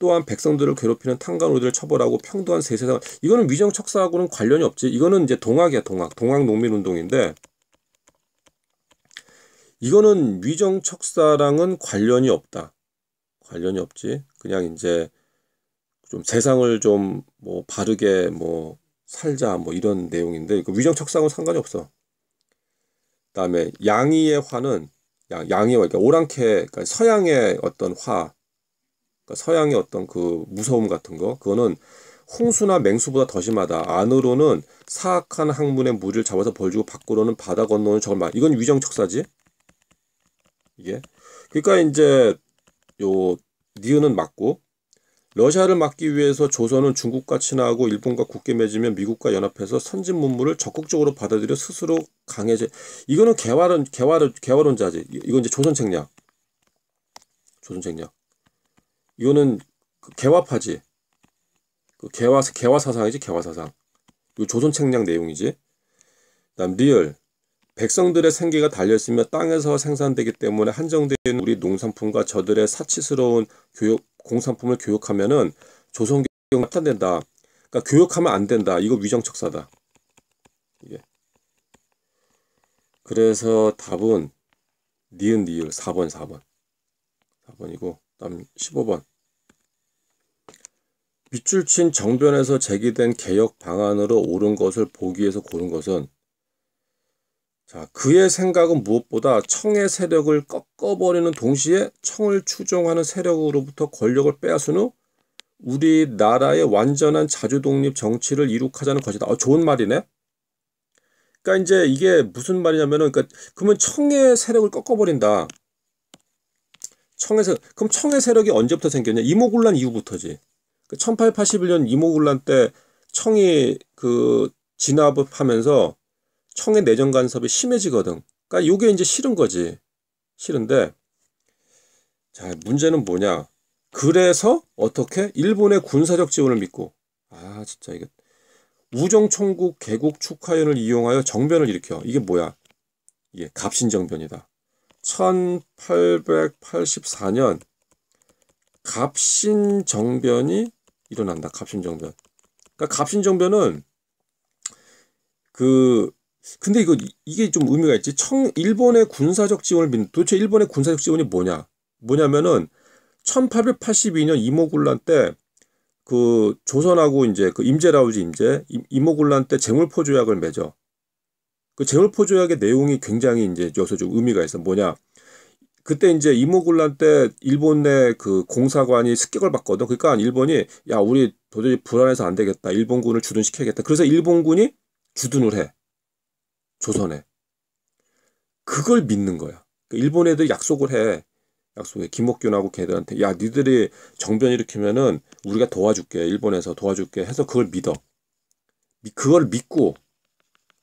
또한 백성들을 괴롭히는 탄광우들을 처벌하고 평등한 세세상 이거는 위정 척사하고는 관련이 없지 이거는 이제 동학이야 동학 동학 농민운동인데 이거는 위정 척사랑은 관련이 없다 관련이 없지 그냥 이제 좀 세상을 좀 뭐 바르게 뭐 살자 뭐 이런 내용인데 그 위정 척사하고 상관이 없어 그다음에 양의의 화는 양, 양의 화, 그러니까 오랑캐, 그러니까 서양의 어떤 화, 그러니까 서양의 어떤 그 무서움 같은 거 그거는 홍수나 맹수보다 더 심하다. 안으로는 사악한 학문의 물을 잡아서 벌주고 밖으로는 바다 건너는 절망. 이건 위정척사지. 이게 그러니까 이제 요 니은은 맞고 러시아를 막기 위해서 조선은 중국과 친하고 일본과 국게맺으면 미국과 연합해서 선진 문물을 적극적으로 받아들여 스스로 강해져. 이거는 개화론 개화론 개화론자지. 이건 이제 조선 책략. 조선 책략. 이거는 그 개화파지. 그 개화 개화 사상이지 개화 사상. 이 조선 책략 내용이지. 다음 리얼. 백성들의 생계가 달려있으며 땅에서 생산되기 때문에 한정된 우리 농산품과 저들의 사치스러운 교육 공산품을 교육하면은 조선 교육이 파탄된다. 그러니까 교육하면 안 된다. 이거 위정척사다. 이게. 그래서 답은 니은 니을 4번 4번 4번이고 다음 15번 밑줄 친 정변에서 제기된 개혁 방안으로 옳은 것을 보기 에서 고른 것은 자, 그의 생각은 무엇보다 청의 세력을 꺾어버리는 동시에 청을 추종하는 세력으로부터 권력을 빼앗은 후 우리나라의 완전한 자주독립 정치를 이룩하자는 것이다. 어, 좋은 말이네. 그러니까 이제 이게 무슨 말이냐면은 그러니까 그러면 청의 세력을 꺾어버린다. 청의 세 그럼 청의 세력이 언제부터 생겼냐? 이모군란 이후부터지. 그 1881년 이모군란 때 청이 그 진압하면서 을 청의 내정 간섭이 심해지거든. 그러니까 이게 이제 싫은 거지. 싫은데 자 문제는 뭐냐. 그래서 어떻게 일본의 군사적 지원을 믿고 아 진짜 이게 우정총국 개국 축하연을 이용하여 정변을 일으켜 이게 뭐야? 이게 갑신정변이다. 1884년 갑신정변이 일어난다. 갑신정변. 그러니까 갑신정변은 그 근데 이거 이게 좀 의미가 있지. 청 일본의 군사적 지원을 믿는 도대체 일본의 군사적 지원이 뭐냐? 뭐냐면은 1882년 이모군란 때 그 조선하고 이제 그 임제라우지 임제 이모군란 때 재물포 조약을 맺어. 그 재물포 조약의 내용이 굉장히 이제 여기서 좀 의미가 있어. 뭐냐? 그때 이제 이모군란 때 일본 내그 공사관이 습격을 받거든. 그러니까 일본이 야 우리 도저히 불안해서 안 되겠다. 일본군을 주둔시켜야겠다. 그래서 일본군이 주둔을 해. 조선에. 그걸 믿는 거야. 그러니까 일본 애들 약속을 해. 약속해. 김옥균하고 걔들한테 야 니들이 정변 일으키면은 우리가 도와줄게. 일본에서 도와줄게 해서 그걸 믿어. 그걸 믿고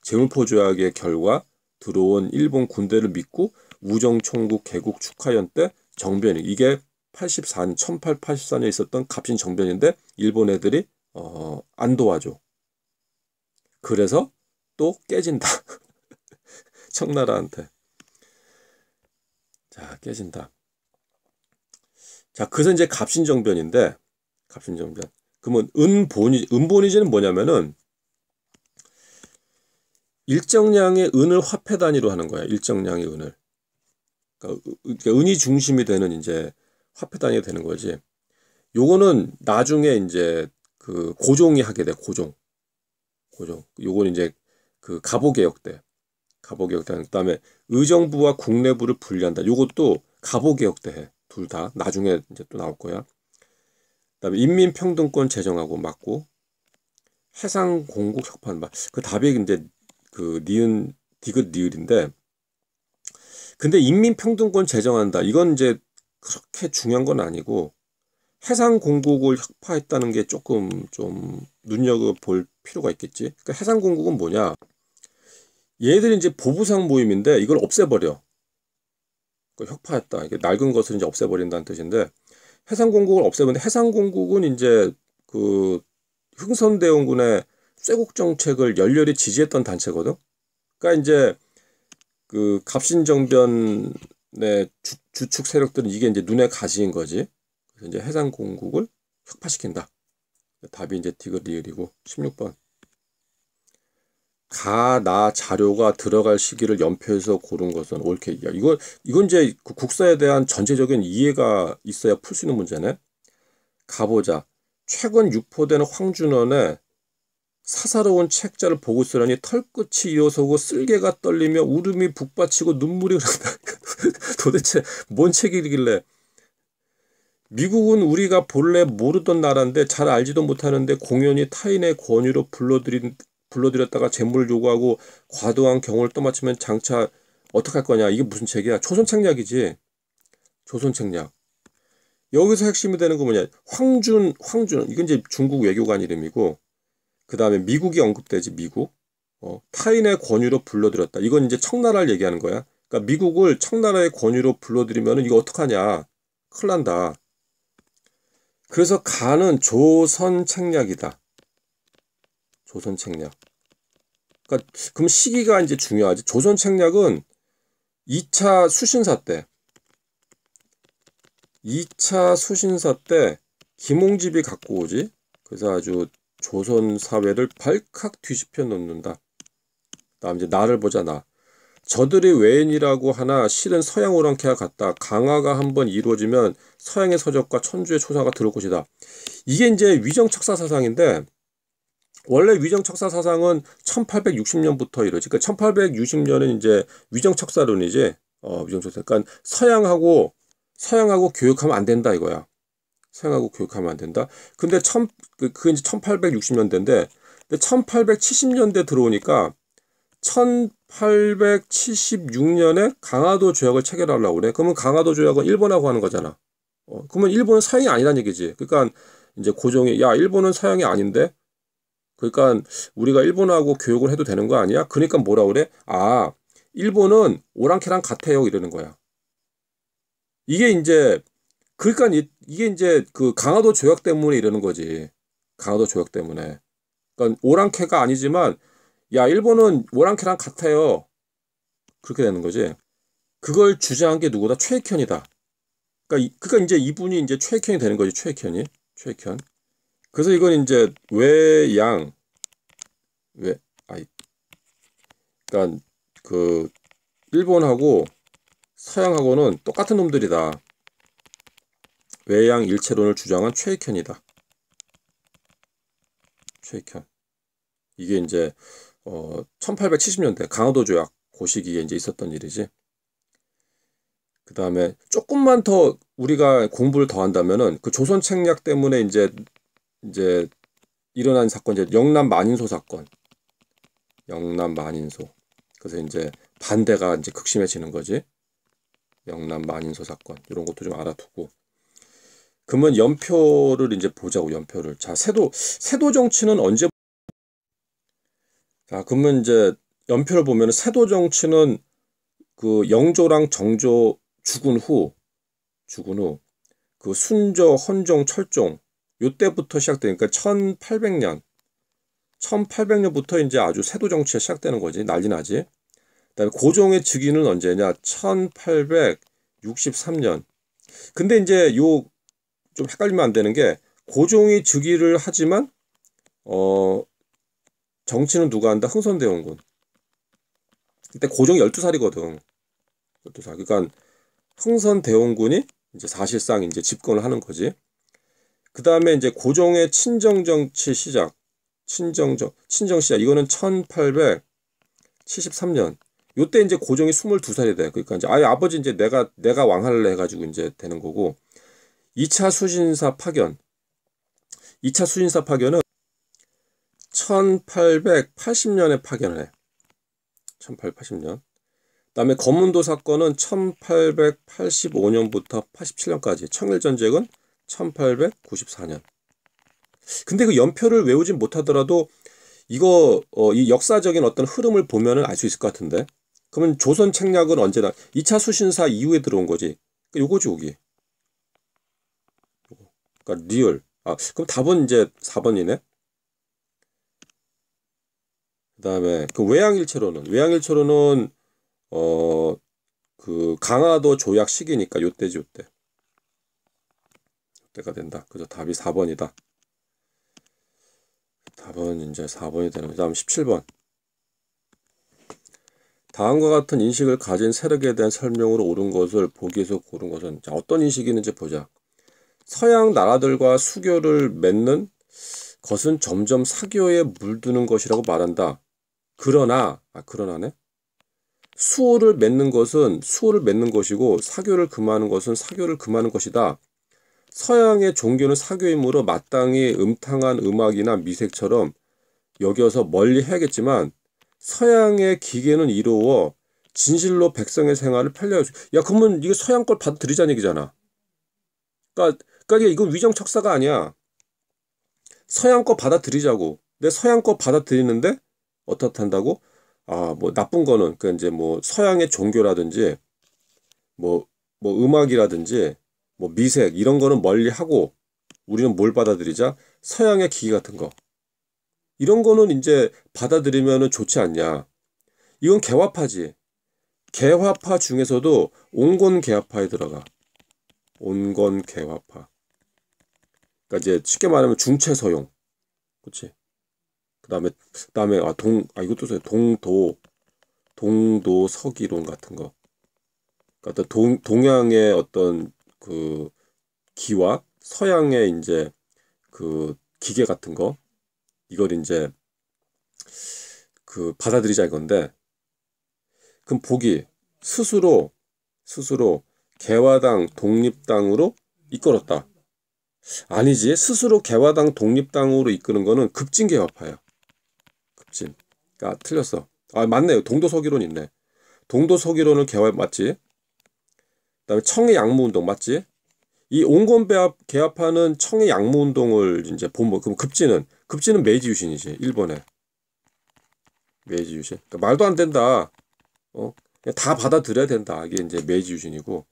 재물포 조약의 결과 들어온 일본 군대를 믿고 우정총국 개국 축하연 때 정변이 이게 84년 1884년에 있었던 갑신 정변인데 일본 애들이 어, 안 도와줘. 그래서 또 깨진다. 청나라한테. 자, 깨진다. 자, 그래서 이제 갑신정변인데, 갑신정변. 그러면 은본위은본위제는 뭐냐면은 일정량의 은을 화폐 단위로 하는 거야. 일정량의 은을. 그러니까 은이 중심이 되는 이제 화폐 단위가 되는 거지. 요거는 나중에 이제 그 고종이 하게 돼. 고종. 고종. 요건 이제 그갑오 개혁 때. 갑오 개혁 때. 그다음에 의정부와 국내부를 분리한다. 요것도 갑오 개혁 때 해. 둘 다. 나중에 이제 또 나올 거야. 그다음에 인민평등권 제정하고 맞고 해상공국 협판 그 답이 근제 그 니은 디귿 니을인데 근데 인민평등권 제정한다 이건 이제 그렇게 중요한 건 아니고 해상 공국을 혁파했다는 게 조금 좀 눈여겨 볼 필요가 있겠지. 그러니까 해상 공국은 뭐냐? 얘들이 이제 보부상 모임인데 이걸 없애버려. 그러니까 혁파했다. 이게 낡은 것을 이제 없애버린다는 뜻인데 해상 공국을 없애버린 해상 공국은 이제 그 흥선대원군의 쇄국 정책을 열렬히 지지했던 단체거든. 그러니까 이제 그 갑신 정변의 주, 축 세력들은 이게 이제 눈에 가시인 거지. 그래서 이제 해상 공국을 혁파시킨다. 답이 이제 디귿 리을이고 16번. 가, 나, 자료가 들어갈 시기를 연표해서 고른 것은 옳게이야. 이거, 이건 이제 그 국사에 대한 전체적인 이해가 있어야 풀 수 있는 문제네. 가보자. 최근 유포된 황준원의 사사로운 책자를 보고 있으라니 털끝이 이어서고 쓸개가 떨리며 울음이 북받치고 눈물이 흐른다. 도대체 뭔 책이길래 미국은 우리가 본래 모르던 나라인데 잘 알지도 못하는데 공연히 타인의 권유로 불러들인, 불러들였다가 재물을 요구하고 과도한 경우를 떠맞추면 장차 어떡할 거냐. 이게 무슨 책이야? 조선책략이지. 조선책략. 여기서 핵심이 되는 거 뭐냐. 황준, 황준. 이건 이제 중국 외교관 이름이고 그 다음에 미국이 언급되지 미국 어, 타인의 권유로 불러들였다. 이건 이제 청나라를 얘기하는 거야. 그러니까 미국을 청나라의 권유로 불러들이면 이거 어떡하냐. 큰일 난다. 그래서 가는 조선 책략이다. 조선 책략. 그러니까 그럼 시기가 이제 중요하지. 조선 책략은 2차 수신사 때 2차 수신사 때 김홍집이 갖고 오지. 그래서 아주 조선 사회를 발칵 뒤집혀 놓는다. 다음 이제 나를 보자 나. 저들이 외인이라고 하나 실은 서양 오랑캐와 같다. 강화가 한번 이루어지면 서양의 서적과 천주의 초사가 들어올 것이다. 이게 이제 위정척사 사상인데 원래 위정척사 사상은 1860년부터 이러지. 그러니까 1860년은 이제 위정척사론이지. 어, 위정척사. 그러니까 서양하고 서양하고 교육하면 안 된다 이거야. 생각하고 교육하면 안 된다. 근데 천, 그, 그게 이제 1860년대인데, 근데 1870년대 들어오니까 1876년에 강화도 조약을 체결하려고 그래. 그러면 강화도 조약은 일본하고 하는 거잖아. 어, 그러면 일본은 사형이 아니란 얘기지. 그러니까 이제 고종이, 야, 일본은 사형이 아닌데? 그러니까 우리가 일본하고 교육을 해도 되는 거 아니야? 그러니까 뭐라 그래? 아, 일본은 오랑캐랑 같아요. 이러는 거야. 이게 이제, 그러니까 이 이게 이제 그 강화도 조약 때문에 이러는 거지. 강화도 조약 때문에. 그러니까 오랑캐가 아니지만 야 일본은 오랑캐랑 같아요. 그렇게 되는 거지. 그걸 주장한 게 누구다? 최익현이다. 그러니까, 그러니까 이제 이분이 이제 최익현이 되는 거지. 최익현이. 최익현. 그래서 이건 이제 외양 왜 아이 그러니까 그 일본하고 서양하고는 똑같은 놈들이다. 외양 일체론을 주장한 최익현이다. 최익현. 이게 이제 어, 1870년대 강화도 조약 고시기에 이제 있었던 일이지. 그 다음에 조금만 더 우리가 공부를 더 한다면은 그 조선 책략 때문에 이제 이제 일어난 사건 이제 영남 만인소 사건. 영남 만인소. 그래서 이제 반대가 이제 극심해지는 거지. 영남 만인소 사건 이런 것도 좀 알아두고 그러면 연표를 이제 보자고 연표를. 자, 세도 세도 정치는 언제 자, 그러면 이제 연표를 보면 세도 정치는 그 영조랑 정조 죽은 후 죽은 후 그 순조, 헌종, 철종 요때부터 시작되니까 1800년 1800년부터 이제 아주 세도 정치가 시작되는 거지. 난리 나지. 그다음에 고종의 즉위는 언제냐? 1863년. 근데 이제 요좀 헷갈리면 안 되는 게 고종이 즉위를 하지만 어 정치는 누가 한다? 흥선대원군. 그때 고종이 12살이거든. 12살. 그러니까 흥선대원군이 이제 사실상 이제 집권을 하는 거지. 그 다음에 이제 고종의 친정 정치 시작, 친정 정 친정 시작 이거는 1873년. 요때 이제 고종이 22살이 돼. 그러니까 이제 아예 아버지 이제 내가 내가 왕할래 해가지고 이제 되는 거고. 2차 수신사 파견. 2차 수신사 파견은 1880년에 파견을 해. 1880년. 다음에 검문도 사건은 1885년부터 87년까지. 청일전쟁은 1894년. 근데 그 연표를 외우진 못하더라도 이거 어, 이 역사적인 어떤 흐름을 보면은 알 수 있을 것 같은데. 그러면 조선 책략은 언제나 2차 수신사 이후에 들어온 거지. 그 요거지 여기. 그러니까 리얼. 아, 그럼 답은 이제 4번이네. 그 다음에 그 외양일체로는 외양일체로는 어 그 강화도 조약 시기니까 요때지 요때 요때. 가 된다 그죠 답이 4번이다 답은 이제 4번이 되는 그 다음 17번 다음과 같은 인식을 가진 세력에 대한 설명으로 옳은 것을 보기에서 고른 것은 자, 어떤 인식이 있는지 보자 서양 나라들과 수교를 맺는 것은 점점 사교에 물드는 것이라고 말한다. 그러나 아 그러나네. 수호를 맺는 것은 수호를 맺는 것이고 사교를 금하는 것은 사교를 금하는 것이다. 서양의 종교는 사교이므로 마땅히 음탕한 음악이나 미색처럼 여겨서 멀리 해야겠지만 서양의 기계는 이로워 진실로 백성의 생활을 편리하게 야 그러면 이게 서양 걸 받아들이자는 얘기잖아. 그러니까 그러니까 이건 위정 척사가 아니야. 서양 거 받아들이자고. 내 서양 거 받아들이는데 어떻한다고? 아, 뭐 나쁜 거는 그 그러니까 이제 뭐 서양의 종교라든지 뭐뭐 뭐 음악이라든지 뭐 미색 이런 거는 멀리 하고 우리는 뭘 받아들이자? 서양의 기기 같은 거. 이런 거는 이제 받아들이면은 좋지 않냐. 이건 개화파지. 개화파 중에서도 온건 개화파에 들어가. 온건 개화파. 그러니까 이제 쉽게 말하면 중체 서용. 그치 그다음에 그다음에 아 동아 아, 이것도 써요. 동도 동도 서기론 같은 거. 그러니까 동 동양의 어떤 그 기와 서양의 이제 그 기계 같은 거 이걸 이제 그 받아들이자 이건데 그럼 보기 스스로 스스로 개화당 독립당으로 이끌었다. 아니지 스스로 개화당 독립당으로 이끄는 거는 급진 개화파예요. 급진. 아 틀렸어. 아 맞네요. 동도서기론 있네. 동도서기론을 개화 맞지? 그다음에 청의 양무운동 맞지? 이 온건 배합 개화파는 청의 양무운동을 이제 본부 뭐, 그럼 급진은 급진은 메이지 유신이지 일본에 메이지 유신. 그러니까 말도 안 된다. 어, 다 받아들여야 된다. 이게 이제 메이지 유신이고.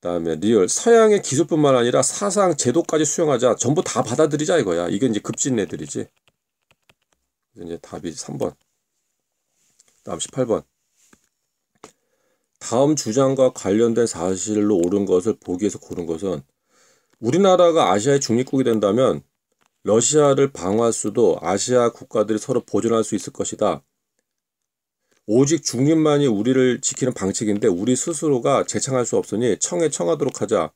그다음에 리얼 서양의 기술뿐만 아니라 사상 제도까지 수용하자 전부 다 받아들이자 이거야 이게 이제 급진내들이지 이제 답이 3번 다음 18번 다음 주장과 관련된 사실로 옳은 것을 보기에서 고른 것은 우리나라가 아시아의 중립국이 된다면 러시아를 방어할 수도 아시아 국가들이 서로 보존할 수 있을 것이다. 오직 중립만이 우리를 지키는 방책인데 우리 스스로가 재창할 수 없으니 청에 청하도록 하자.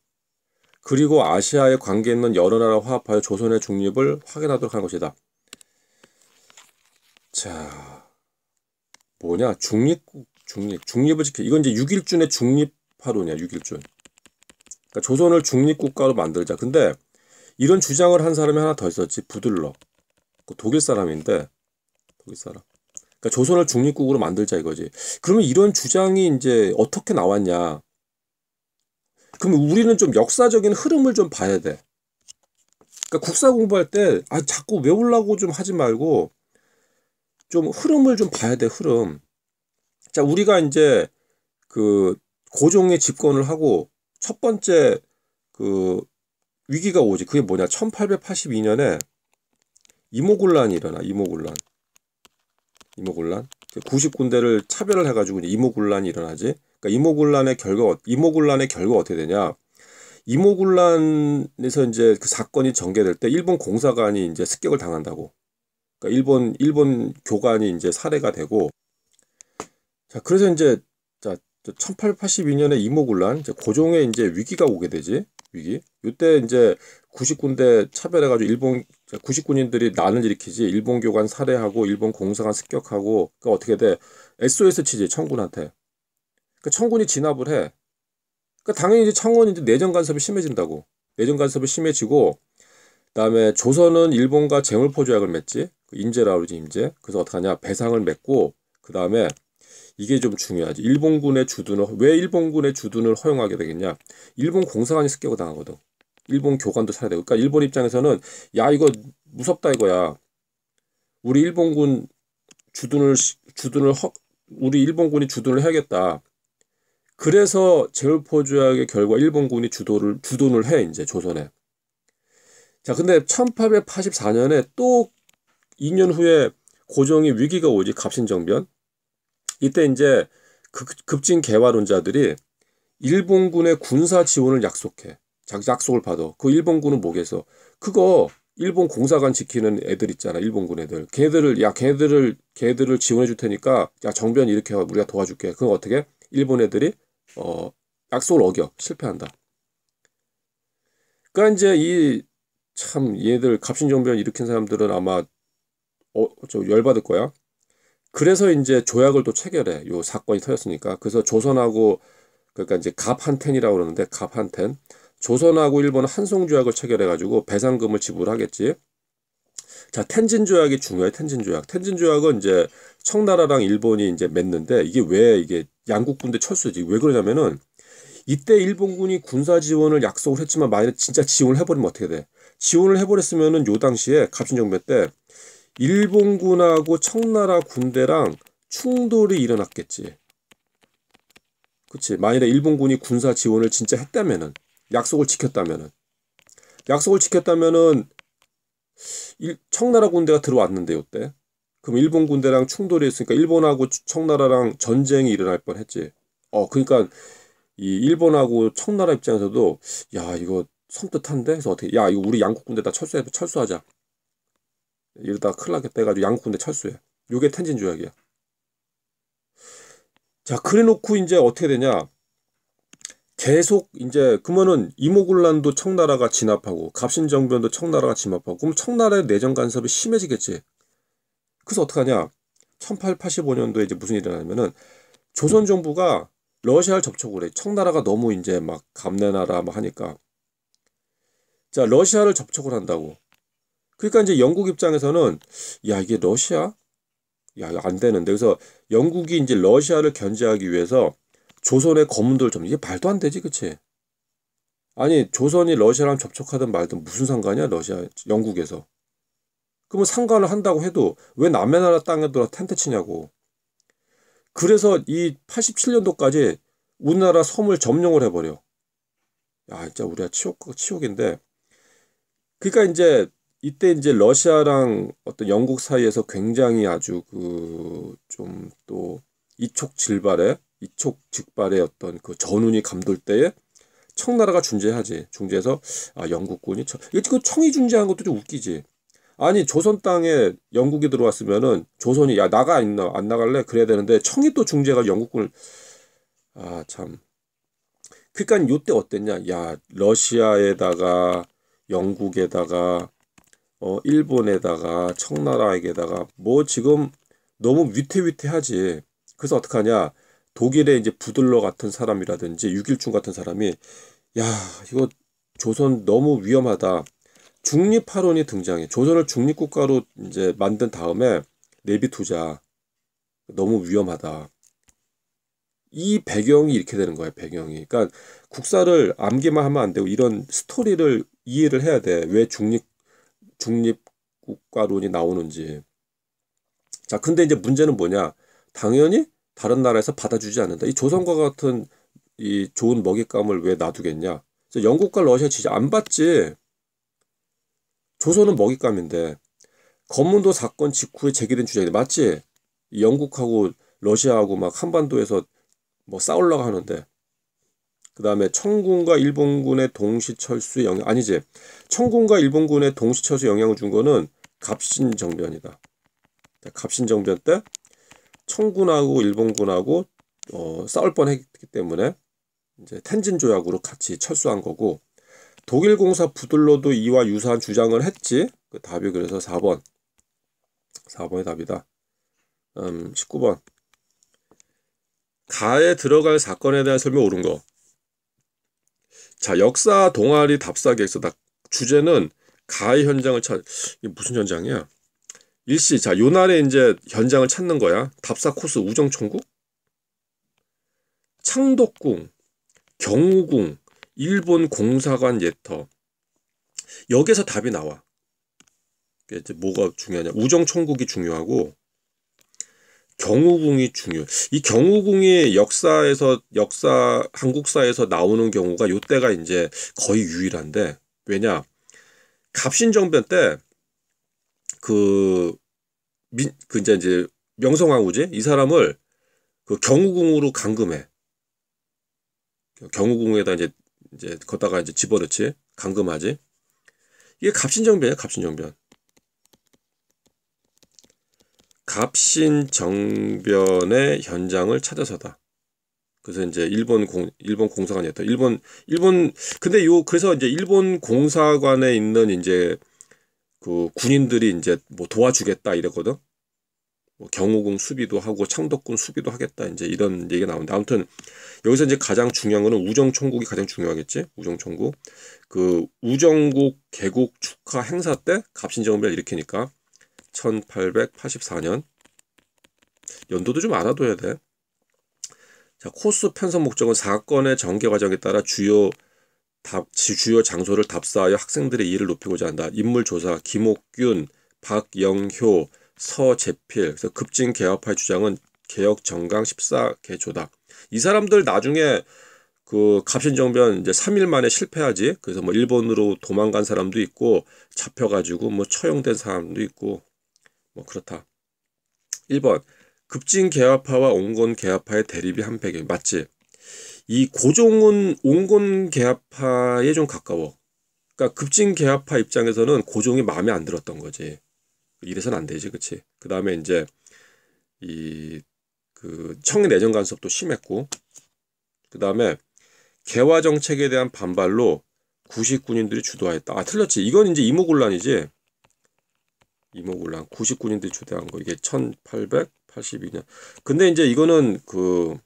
그리고 아시아에 관계 있는 여러 나라 화합하여 조선의 중립을 확인하도록 하는 것이다. 자, 뭐냐? 중립국, 중립, 중립을 지켜. 이건 이제 6일준의 중립화론이야, 6일준. 그러니까 조선을 중립국가로 만들자. 근데 이런 주장을 한 사람이 하나 더 있었지, 부들러. 그 독일 사람인데, 독일 사람. 그러니까 조선을 중립국으로 만들자 이거지. 그러면 이런 주장이 이제 어떻게 나왔냐? 그럼 우리는 좀 역사적인 흐름을 좀 봐야 돼. 그러니까 국사 공부할 때 아 자꾸 외우려고 좀 하지 말고 좀 흐름을 좀 봐야 돼 흐름. 자 우리가 이제 그 고종의 집권을 하고 첫 번째 그 위기가 오지 그게 뭐냐 1882년에 이모군란이 일어나 이모군란. 이모군란 90군데를 그 차별을 해가지고 이모군란이 일어나지. 그러니까 이모군란의 결과 어, 이모군란의 결과 어떻게 되냐? 이모군란에서 이제 그 사건이 전개될 때 일본 공사관이 이제 습격을 당한다고. 그러니까 일본 일본 교관이 이제 사례가 되고. 자 그래서 이제 자 1882년에 이모군란 고종의 이제 위기가 오게 되지 위기. 이때 이제 90군데 차별해가지고 일본 그러니까 구식군인들이 난을 일으키지 일본 교관 살해하고 일본 공사관 습격하고 그러니까 어떻게 돼 SOS 치지 청군한테 그러니까 청군이 진압을 해 그러니까 당연히 이제 청원이 제 내정 간섭이 심해진다고 내정 간섭이 심해지고 그다음에 조선은 일본과 재물포 조약을 맺지 그 인재라 그러지 인제 그래서 어떡 하냐 배상을 맺고 그다음에 이게 좀 중요하지 일본군의 주둔을 왜 일본군의 주둔을 허용하게 되겠냐 일본 공사관이 습격을 당하거든 일본 교관도 차려야 되고 그러니까 일본 입장에서는 야 이거 무섭다 이거야 우리 일본군 주둔을 주둔을 허, 우리 일본군이 주둔을 해야겠다 그래서 제울포 조약의 결과 일본군이 주도를 주둔을 해 이제 조선에 자 근데 1884년에 또 2년 후에 고종이 위기가 오지 갑신정변 이때 이제 급진 개화론자들이 일본군의 군사 지원을 약속해 자기 약속을 받아. 그 일본군은 목에서 그거 일본 공사관 지키는 애들 있잖아. 일본군 애들. 걔들을 야 걔들을 걔들을 지원해 줄 테니까 야 정변 이렇게 우리가 도와줄게. 그건 어떻게? 일본 애들이 어 약속을 어겨 실패한다. 그러니까 이제 이 참 얘들 갑신정변 일으킨 사람들은 아마 어저 열받을 거야. 그래서 이제 조약을 또 체결해. 요 사건이 터졌으니까. 그래서 조선하고 그러니까 이제 갑한텐이라고 그러는데 갑한텐 조선하고 일본은 한송 조약을 체결해 가지고 배상금을 지불하겠지. 자, 텐진 조약이 중요해. 텐진 조약. 텐진 조약은 이제 청나라랑 일본이 이제 맺는데 이게 왜 이게 양국 군대 철수지. 왜 그러냐면은 이때 일본군이 군사 지원을 약속을 했지만 만약에 진짜 지원을 해버리면 어떻게 돼? 지원을 해버렸으면은 요 당시에 갑신 정변 때 일본군하고 청나라 군대랑 충돌이 일어났겠지. 그치. 만일에 일본군이 군사 지원을 진짜 했다면은. 약속을 지켰다면은 약속을 지켰다면은 청나라 군대가 들어왔는데 요때 그럼 일본 군대랑 충돌이 있으니까 일본하고 청나라랑 전쟁이 일어날 뻔했지 어 그러니까 이 일본하고 청나라 입장에서도 야 이거 섬뜻한데 해서 어떻게 야 이거 우리 양국 군대 다 철수해 철수하자 이러다 큰일 나겠다 해가지고 양국 군대 철수해 요게 텐진 조약이야 자 그래놓고 이제 어떻게 되냐 계속 이제 그러면은 이모군란도 청나라가 진압하고 갑신정변도 청나라가 진압하고 그럼 청나라의 내정 간섭이 심해지겠지. 그래서 어떡하냐? 1885년도에 이제 무슨 일이 일어 나냐면은 조선 정부가 러시아를 접촉을 해. 청나라가 너무 이제 막 감내나라 막 하니까. 자, 러시아를 접촉을 한다고. 그러니까 이제 영국 입장에서는 야, 이게 러시아? 야, 안 되는데. 그래서 영국이 이제 러시아를 견제하기 위해서 조선의 검은 돌점 이게 말도 안 되지 그치? 아니 조선이 러시아랑 접촉하든 말든 무슨 상관이야 러시아 영국에서 그러면 상관을 한다고 해도 왜 남의 나라 땅에 들어 텐트 치냐고 그래서 이 87년도까지 우리나라 섬을 점령을 해버려 야 진짜 우리가 치욕 치욕인데 그러니까 이제 이때 이제 러시아랑 어떤 영국 사이에서 굉장히 아주 그좀또이촉질발에 이촉즉발의 어떤 그 전운이 감돌 때에 청나라가 중재하지. 중재해서 아 영국군이 청, 이거 청이 중재한 것도 좀 웃기지. 아니 조선 땅에 영국이 들어왔으면은 조선이 야 나가 있 나, 안 나갈래 그래야 되는데 청이 또 중재가 영국군을 아 참. 그니까 요때 어땠냐? 야 러시아에다가 영국에다가 어 일본에다가 청나라에게다가 뭐 지금 너무 위태위태하지. 그래서 어떡하냐? 독일의 이제 부들러 같은 사람이라든지 육일충 같은 사람이 야 이거 조선 너무 위험하다. 중립파론이 등장해. 조선을 중립국가로 이제 만든 다음에 내비 투자 너무 위험하다. 이 배경이 이렇게 되는 거예요. 배경이. 그러니까 국사를 암기만 하면 안 되고 이런 스토리를 이해를 해야 돼. 왜 중립 중립국가론이 나오는지. 자, 근데 이제 문제는 뭐냐? 당연히 다른 나라에서 받아주지 않는다. 이 조선과 같은 이 좋은 먹잇감을 왜 놔두겠냐? 영국과 러시아 진지안 받지. 조선은 먹잇감인데 검문도 사건 직후에 제기된 주장이 맞지? 영국하고 러시아하고 막 한반도에서 뭐 싸우려고 하는데 그 다음에 청군과 일본군의 동시 철수 영향 아니지 청군과 일본군의 동시 철수 영향을 준 거는 갑신정변이다. 갑신정변 때 청군하고 일본군하고 어, 싸울 뻔했기 때문에 이제 텐진 조약으로 같이 철수한 거고 독일 공사 부들러도 이와 유사한 주장을 했지 그 답이 그래서 4번 4번의 답이다 음, 19번 가에 들어갈 사건에 대한 설명 옳은 거. 자 역사 동아리 답사계에서 다 주제는 가의 현장을 찾 이게 무슨 현장이야? 일시 자 요날에 이제 현장을 찾는 거야. 답사 코스 우정총국, 창덕궁, 경우궁, 일본 공사관 예터 여기서 답이 나와. 이제 뭐가 중요하냐? 우정총국이 중요하고 경우궁이 중요. 이 경우궁이 역사에서 역사 한국사에서 나오는 경우가 요때가 이제 거의 유일한데 왜냐? 갑신정변 때 그, 민, 그 이제 이제 명성황후제이 사람을 그 경우궁으로 감금해. 경우궁에다 이제 이제 걷다가 이제 집어넣지 감금하지. 이게 갑신정변이야 갑신정변. 갑신정변의 현장을 찾아서다. 그래서 이제 일본 공 일본 공사관이었다. 일본 일본 근데 요 그래서 이제 일본 공사관에 있는 이제 그 군인들이 이제 뭐 도와주겠다 이랬거든. 뭐 경호궁 수비도 하고 창덕군 수비도 하겠다 이제 이런 얘기가 나오는데 아무튼 여기서 이제 가장 중요한 거는 우정총국이 가장 중요하겠지 우정총국 그 우정국 개국 축하 행사 때 갑신정변을 일으키니까 1884년 연도도 좀 알아둬야 돼. 자 코스 편성 목적은 사건의 전개 과정에 따라 주요 답, 주요 장소를 답사하여 학생들의 이해를 높이고자 한다. 인물 조사 김옥균, 박영효, 서재필 그래서 급진 개혁파의 주장은 개혁 정강 14개 조다. 이 사람들 나중에 그 갑신정변 이제 3일 만에 실패하지. 그래서 뭐 일본으로 도망간 사람도 있고 잡혀가지고 뭐 처형된 사람도 있고 뭐 그렇다. 1번 급진 개화파와 온건 개화파의 대립이 한패기 맞지? 이 고종은 온건 개합파에 좀 가까워. 그러니까 급진 개합파 입장에서는 고종이 마음에 안 들었던 거지. 이래선 안 되지, 그치? 그 다음에 이제 이 그청의 내정 간섭도 심했고, 그 다음에 개화 정책에 대한 반발로 구식 군인들이 주도하였다. 아, 틀렸지. 이건 이제 이모군란이지. 이모군란. 구식 군인들이 주도한 거. 이게 1882년. 근데 이제 이거는 그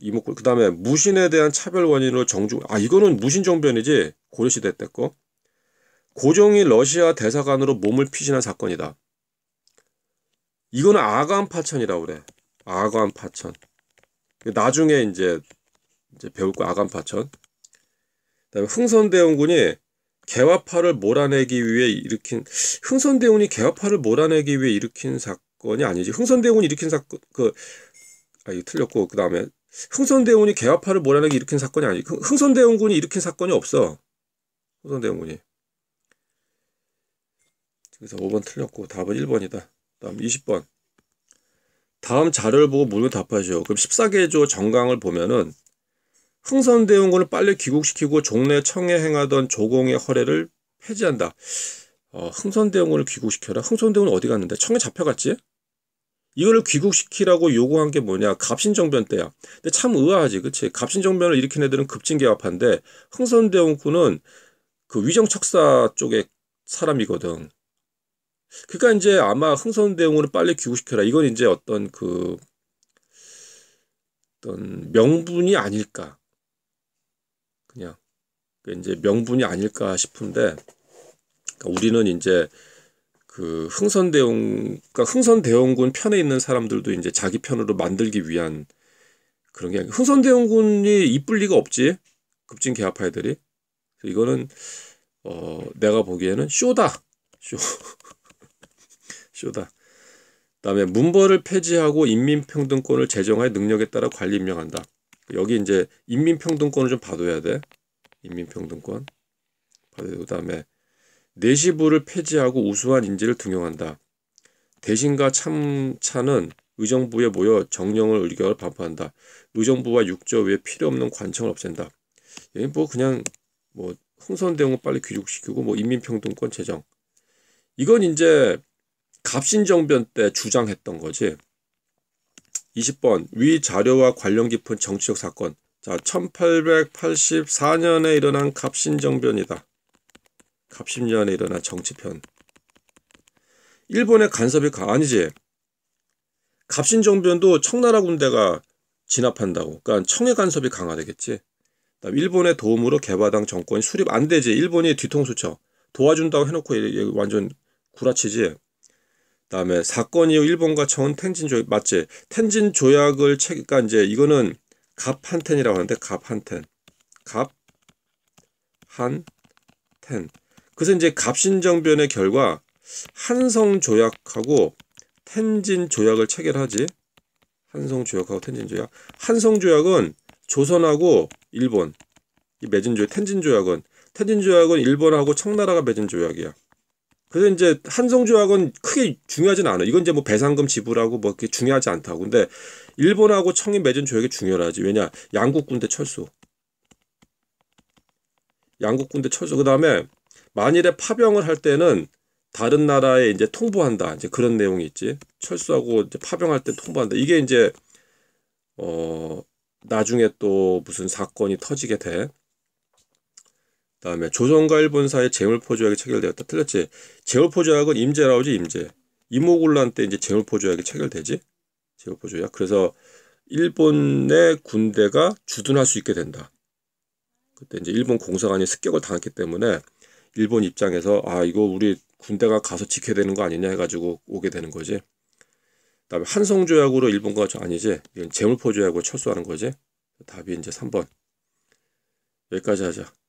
이목구 그다음에 무신에 대한 차별 원인으로 정중 아 이거는 무신 정변이지 고려시대 때 거. 고종이 러시아 대사관으로 몸을 피신한 사건이다. 이거는 아관 파천이라고 그래. 아관 파천. 나중에 이제 이제 배울 거아관 파천. 그다음에 흥선대원군이 개화파를 몰아내기 위해 일으킨 흥선대원이 개화파를 몰아내기 위해 일으킨 사건이 아니지. 흥선대원이 일으킨 사건 그 아, 이거 틀렸고 그다음에 흥선대원군이 개화파를 몰아내게 일으킨 사건이 아니 흥선대원군이 일으킨 사건이 없어. 흥선대원군이. 그래서 5번 틀렸고 답은 1번이다. 다음 20번. 다음 자료를 보고 물음에 답하시오. 그럼 14개조 정강을 보면은 흥선대원군을 빨리 귀국시키고 종래 청에 행하던 조공의 허례를 폐지한다. 어, 흥선대원군을 귀국시켜라. 흥선대원 군 어디 갔는데? 청에 잡혀갔지? 이거를 귀국시키라고 요구한 게 뭐냐 갑신정변 때야. 근데 참 의아하지, 그치? 갑신정변을 일으킨 애들은 급진개화파인데 흥선대원군은 그 위정척사 쪽에 사람이거든. 그러니까 이제 아마 흥선대원군을 빨리 귀국시켜라. 이건 이제 어떤 그 어떤 명분이 아닐까. 그냥 그러니까 이제 명분이 아닐까 싶은데 그러니까 우리는 이제 그 흥선대용 그러니까 흥선대원군 편에 있는 사람들도 이제 자기 편으로 만들기 위한 그런 게 아니고 흥선대원군이 이쁠 리가 없지 급진 개화파이들이 이거는 어 내가 보기에는 쇼다 쇼 쇼다 그다음에 문벌을 폐지하고 인민평등권을 제정할 능력에 따라 관리 임명한다 여기 이제 인민평등권을 좀 봐둬야 돼 인민평등권 봐둬야 돼. 그다음에 내시부를 폐지하고 우수한 인재를 등용한다. 대신과 참차는 의정부에 모여 정령을 의결을 반포한다. 의정부와 육조 외에 필요 없는 관청을 없앤다. 예, 뭐 그냥 뭐 흥선대원을 빨리 귀족시키고뭐 인민평등권 제정. 이건 이제 갑신정변 때 주장했던 거지. 20번 위 자료와 관련 깊은 정치적 사건. 자, 1884년에 일어난 갑신정변이다. 갑십년에 일어난 정치편. 일본의 간섭이 강한이지. 갑신정변도 청나라 군대가 진압한다고. 그러니까 청의 간섭이 강화되겠지. 다음 일본의 도움으로 개바당 정권이 수립 안 되지. 일본이 뒤통수 쳐. 도와준다고 해놓고 완전 구라치지. 다음에 사건 이후 일본과 청은 텐진 조약 맞지? 텐진 조약을 책 그러니까 이제 이거는 갑한텐이라고 하는데 갑한텐. 갑한텐. 그래서 이제 갑신정변의 결과 한성 조약하고 텐진 조약을 체결하지. 한성 조약하고 텐진 조약. 한성 조약은 조선하고 일본 이 맺은 조약, 텐진 조약은 텐진 조약은 일본하고 청나라가 맺은 조약이야. 그래서 이제 한성 조약은 크게 중요하진 않아. 이건 이제 뭐 배상금 지불하고 뭐 그게 중요하지 않다고. 근데 일본하고 청이 맺은 조약이 중요하지. 왜냐? 양국 군대 철수. 양국 군대 철수. 그다음에 만일에 파병을 할 때는 다른 나라에 이제 통보한다. 이제 그런 내용이 있지. 철수하고 이제 파병할 때 통보한다. 이게 이제 어 나중에 또 무슨 사건이 터지게 돼. 그다음에 조선과 일본 사이 제물포 조약이 체결되었다. 틀렸지. 제물포 조약은 임제라오지 임제. 이모군란 때 이제 제물포 조약이 체결되지. 제물포 조약. 그래서 일본의 군대가 주둔할 수 있게 된다. 그때 이제 일본 공사관이 습격을 당했기 때문에 일본 입장에서 아 이거 우리 군대가 가서 지켜야 되는 거 아니냐 해가지고 오게 되는 거지. 그 다음에 한성 조약으로 일본과 아니지 이건 재물포 조약으로 철수하는 거지. 답이 이제 3번. 여기까지 하자.